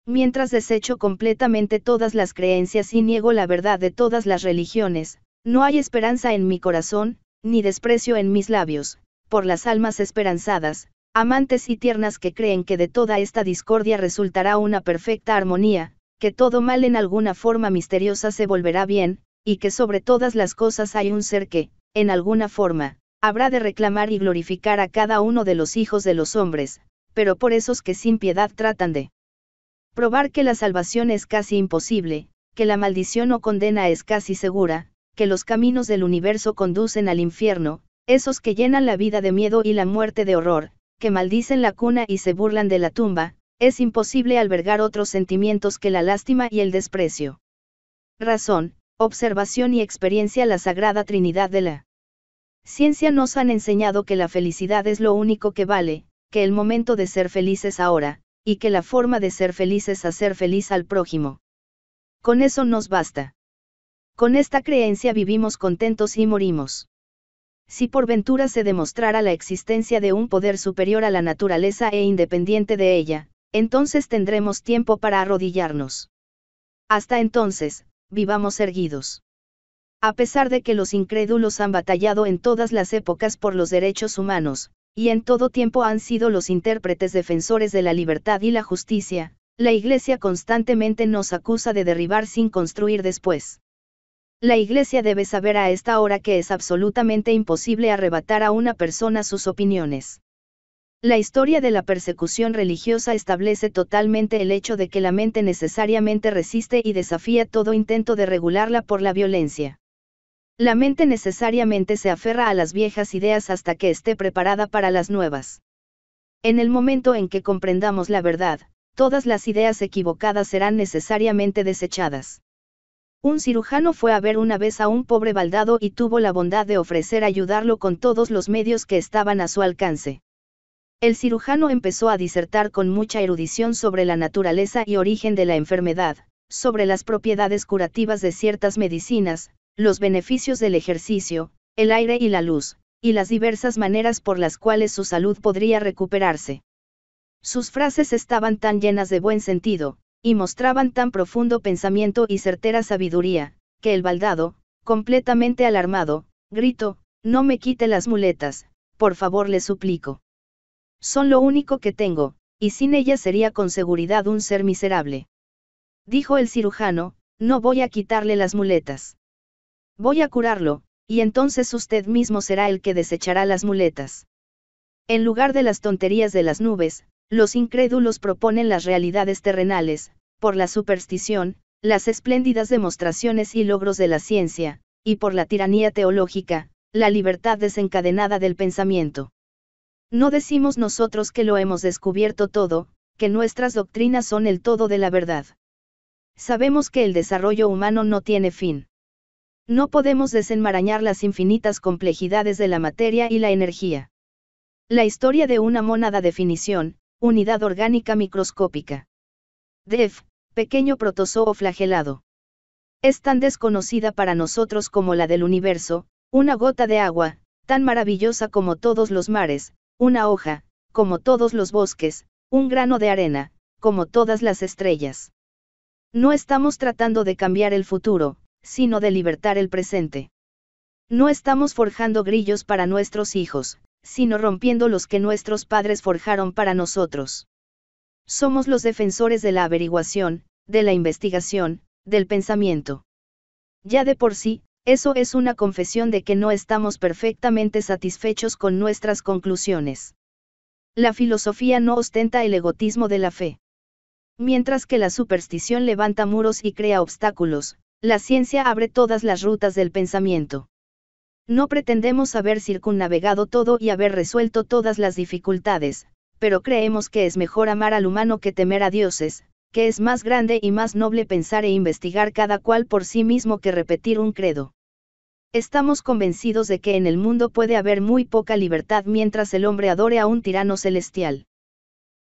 Mientras desecho completamente todas las creencias y niego la verdad de todas las religiones, no hay esperanza en mi corazón, ni desprecio en mis labios, por las almas esperanzadas, amantes y tiernas que creen que de toda esta discordia resultará una perfecta armonía, que todo mal en alguna forma misteriosa se volverá bien, y que sobre todas las cosas hay un ser que, en alguna forma, habrá de reclamar y glorificar a cada uno de los hijos de los hombres, pero por esos que sin piedad tratan de probar que la salvación es casi imposible, que la maldición o condena es casi segura, que los caminos del universo conducen al infierno, esos que llenan la vida de miedo y la muerte de horror, que maldicen la cuna y se burlan de la tumba, es imposible albergar otros sentimientos que la lástima y el desprecio. Razón, observación y experiencia La Sagrada Trinidad de la ciencia nos han enseñado que la felicidad es lo único que vale, que el momento de ser felices ahora, y que la forma de ser feliz es hacer feliz al prójimo. Con eso nos basta. Con esta creencia vivimos contentos y morimos si por ventura se demostrara la existencia de un poder superior a la naturaleza e independiente de ella, entonces tendremos tiempo para arrodillarnos. Hasta entonces, vivamos erguidos. A pesar de que los incrédulos han batallado en todas las épocas por los derechos humanos, y en todo tiempo han sido los intérpretes defensores de la libertad y la justicia, la Iglesia constantemente nos acusa de derribar sin construir después. La Iglesia debe saber a esta hora que es absolutamente imposible arrebatar a una persona sus opiniones. La historia de la persecución religiosa establece totalmente el hecho de que la mente necesariamente resiste y desafía todo intento de regularla por la violencia. La mente necesariamente se aferra a las viejas ideas hasta que esté preparada para las nuevas. En el momento en que comprendamos la verdad, todas las ideas equivocadas serán necesariamente desechadas. Un cirujano fue a ver una vez a un pobre baldado y tuvo la bondad de ofrecer ayudarlo con todos los medios que estaban a su alcance. El cirujano empezó a disertar con mucha erudición sobre la naturaleza y origen de la enfermedad, sobre las propiedades curativas de ciertas medicinas, los beneficios del ejercicio, el aire y la luz, y las diversas maneras por las cuales su salud podría recuperarse. Sus frases estaban tan llenas de buen sentido, y mostraban tan profundo pensamiento y certera sabiduría, que el baldado, completamente alarmado, gritó, no me quite las muletas, por favor le suplico. Son lo único que tengo, y sin ellas sería con seguridad un ser miserable. Dijo el cirujano, no voy a quitarle las muletas. Voy a curarlo, y entonces usted mismo será el que desechará las muletas. En lugar de las tonterías de las nubes, los incrédulos proponen las realidades terrenales, por la superstición, las espléndidas demostraciones y logros de la ciencia, y por la tiranía teológica, la libertad desencadenada del pensamiento. No decimos nosotros que lo hemos descubierto todo, que nuestras doctrinas son el todo de la verdad. Sabemos que el desarrollo humano no tiene fin. No podemos desenmarañar las infinitas complejidades de la materia y la energía. La historia de una mónada definición, unidad orgánica microscópica. DEF, pequeño protozoo flagelado. Es tan desconocida para nosotros como la del universo, una gota de agua, tan maravillosa como todos los mares, una hoja, como todos los bosques, un grano de arena, como todas las estrellas. No estamos tratando de cambiar el futuro, sino de libertar el presente. No estamos forjando grillos para nuestros hijos, sino rompiendo los que nuestros padres forjaron para nosotros. Somos los defensores de la averiguación, de la investigación, del pensamiento. Ya de por sí, eso es una confesión de que no estamos perfectamente satisfechos con nuestras conclusiones. La filosofía no ostenta el egotismo de la fe. Mientras que la superstición levanta muros y crea obstáculos, la ciencia abre todas las rutas del pensamiento. No pretendemos haber circunnavegado todo y haber resuelto todas las dificultades, pero creemos que es mejor amar al humano que temer a dioses, que es más grande y más noble pensar e investigar cada cual por sí mismo que repetir un credo. Estamos convencidos de que en el mundo puede haber muy poca libertad mientras el hombre adore a un tirano celestial.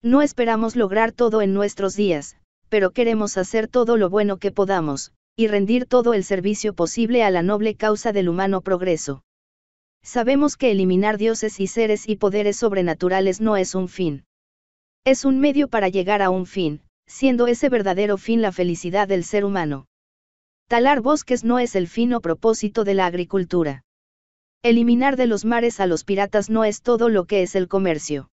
No esperamos lograr todo en nuestros días, pero queremos hacer todo lo bueno que podamos, y rendir todo el servicio posible a la noble causa del humano progreso. Sabemos que eliminar dioses y seres y poderes sobrenaturales no es un fin. Es un medio para llegar a un fin, siendo ese verdadero fin la felicidad del ser humano. Talar bosques no es el fin o propósito de la agricultura. Eliminar de los mares a los piratas no es todo lo que es el comercio.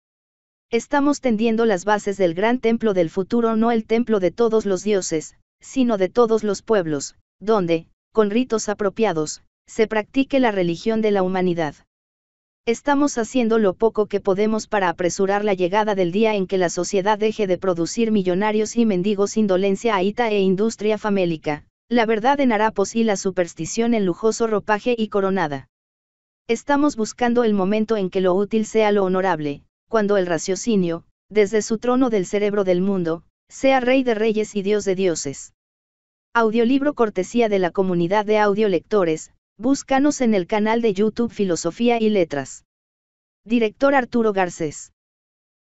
Estamos tendiendo las bases del gran templo del futuro, no el templo de todos los dioses, sino de todos los pueblos, donde, con ritos apropiados, se practique la religión de la humanidad. Estamos haciendo lo poco que podemos para apresurar la llegada del día en que la sociedad deje de producir millonarios y mendigos indolencia Ita e industria famélica, la verdad en harapos y la superstición en lujoso ropaje y coronada. Estamos buscando el momento en que lo útil sea lo honorable, cuando el raciocinio, desde su trono del cerebro del mundo, sea Rey de Reyes y Dios de Dioses. Audiolibro cortesía de la comunidad de audiolectores, búscanos en el canal de YouTube Filosofía y Letras. Director Arturo Garcés.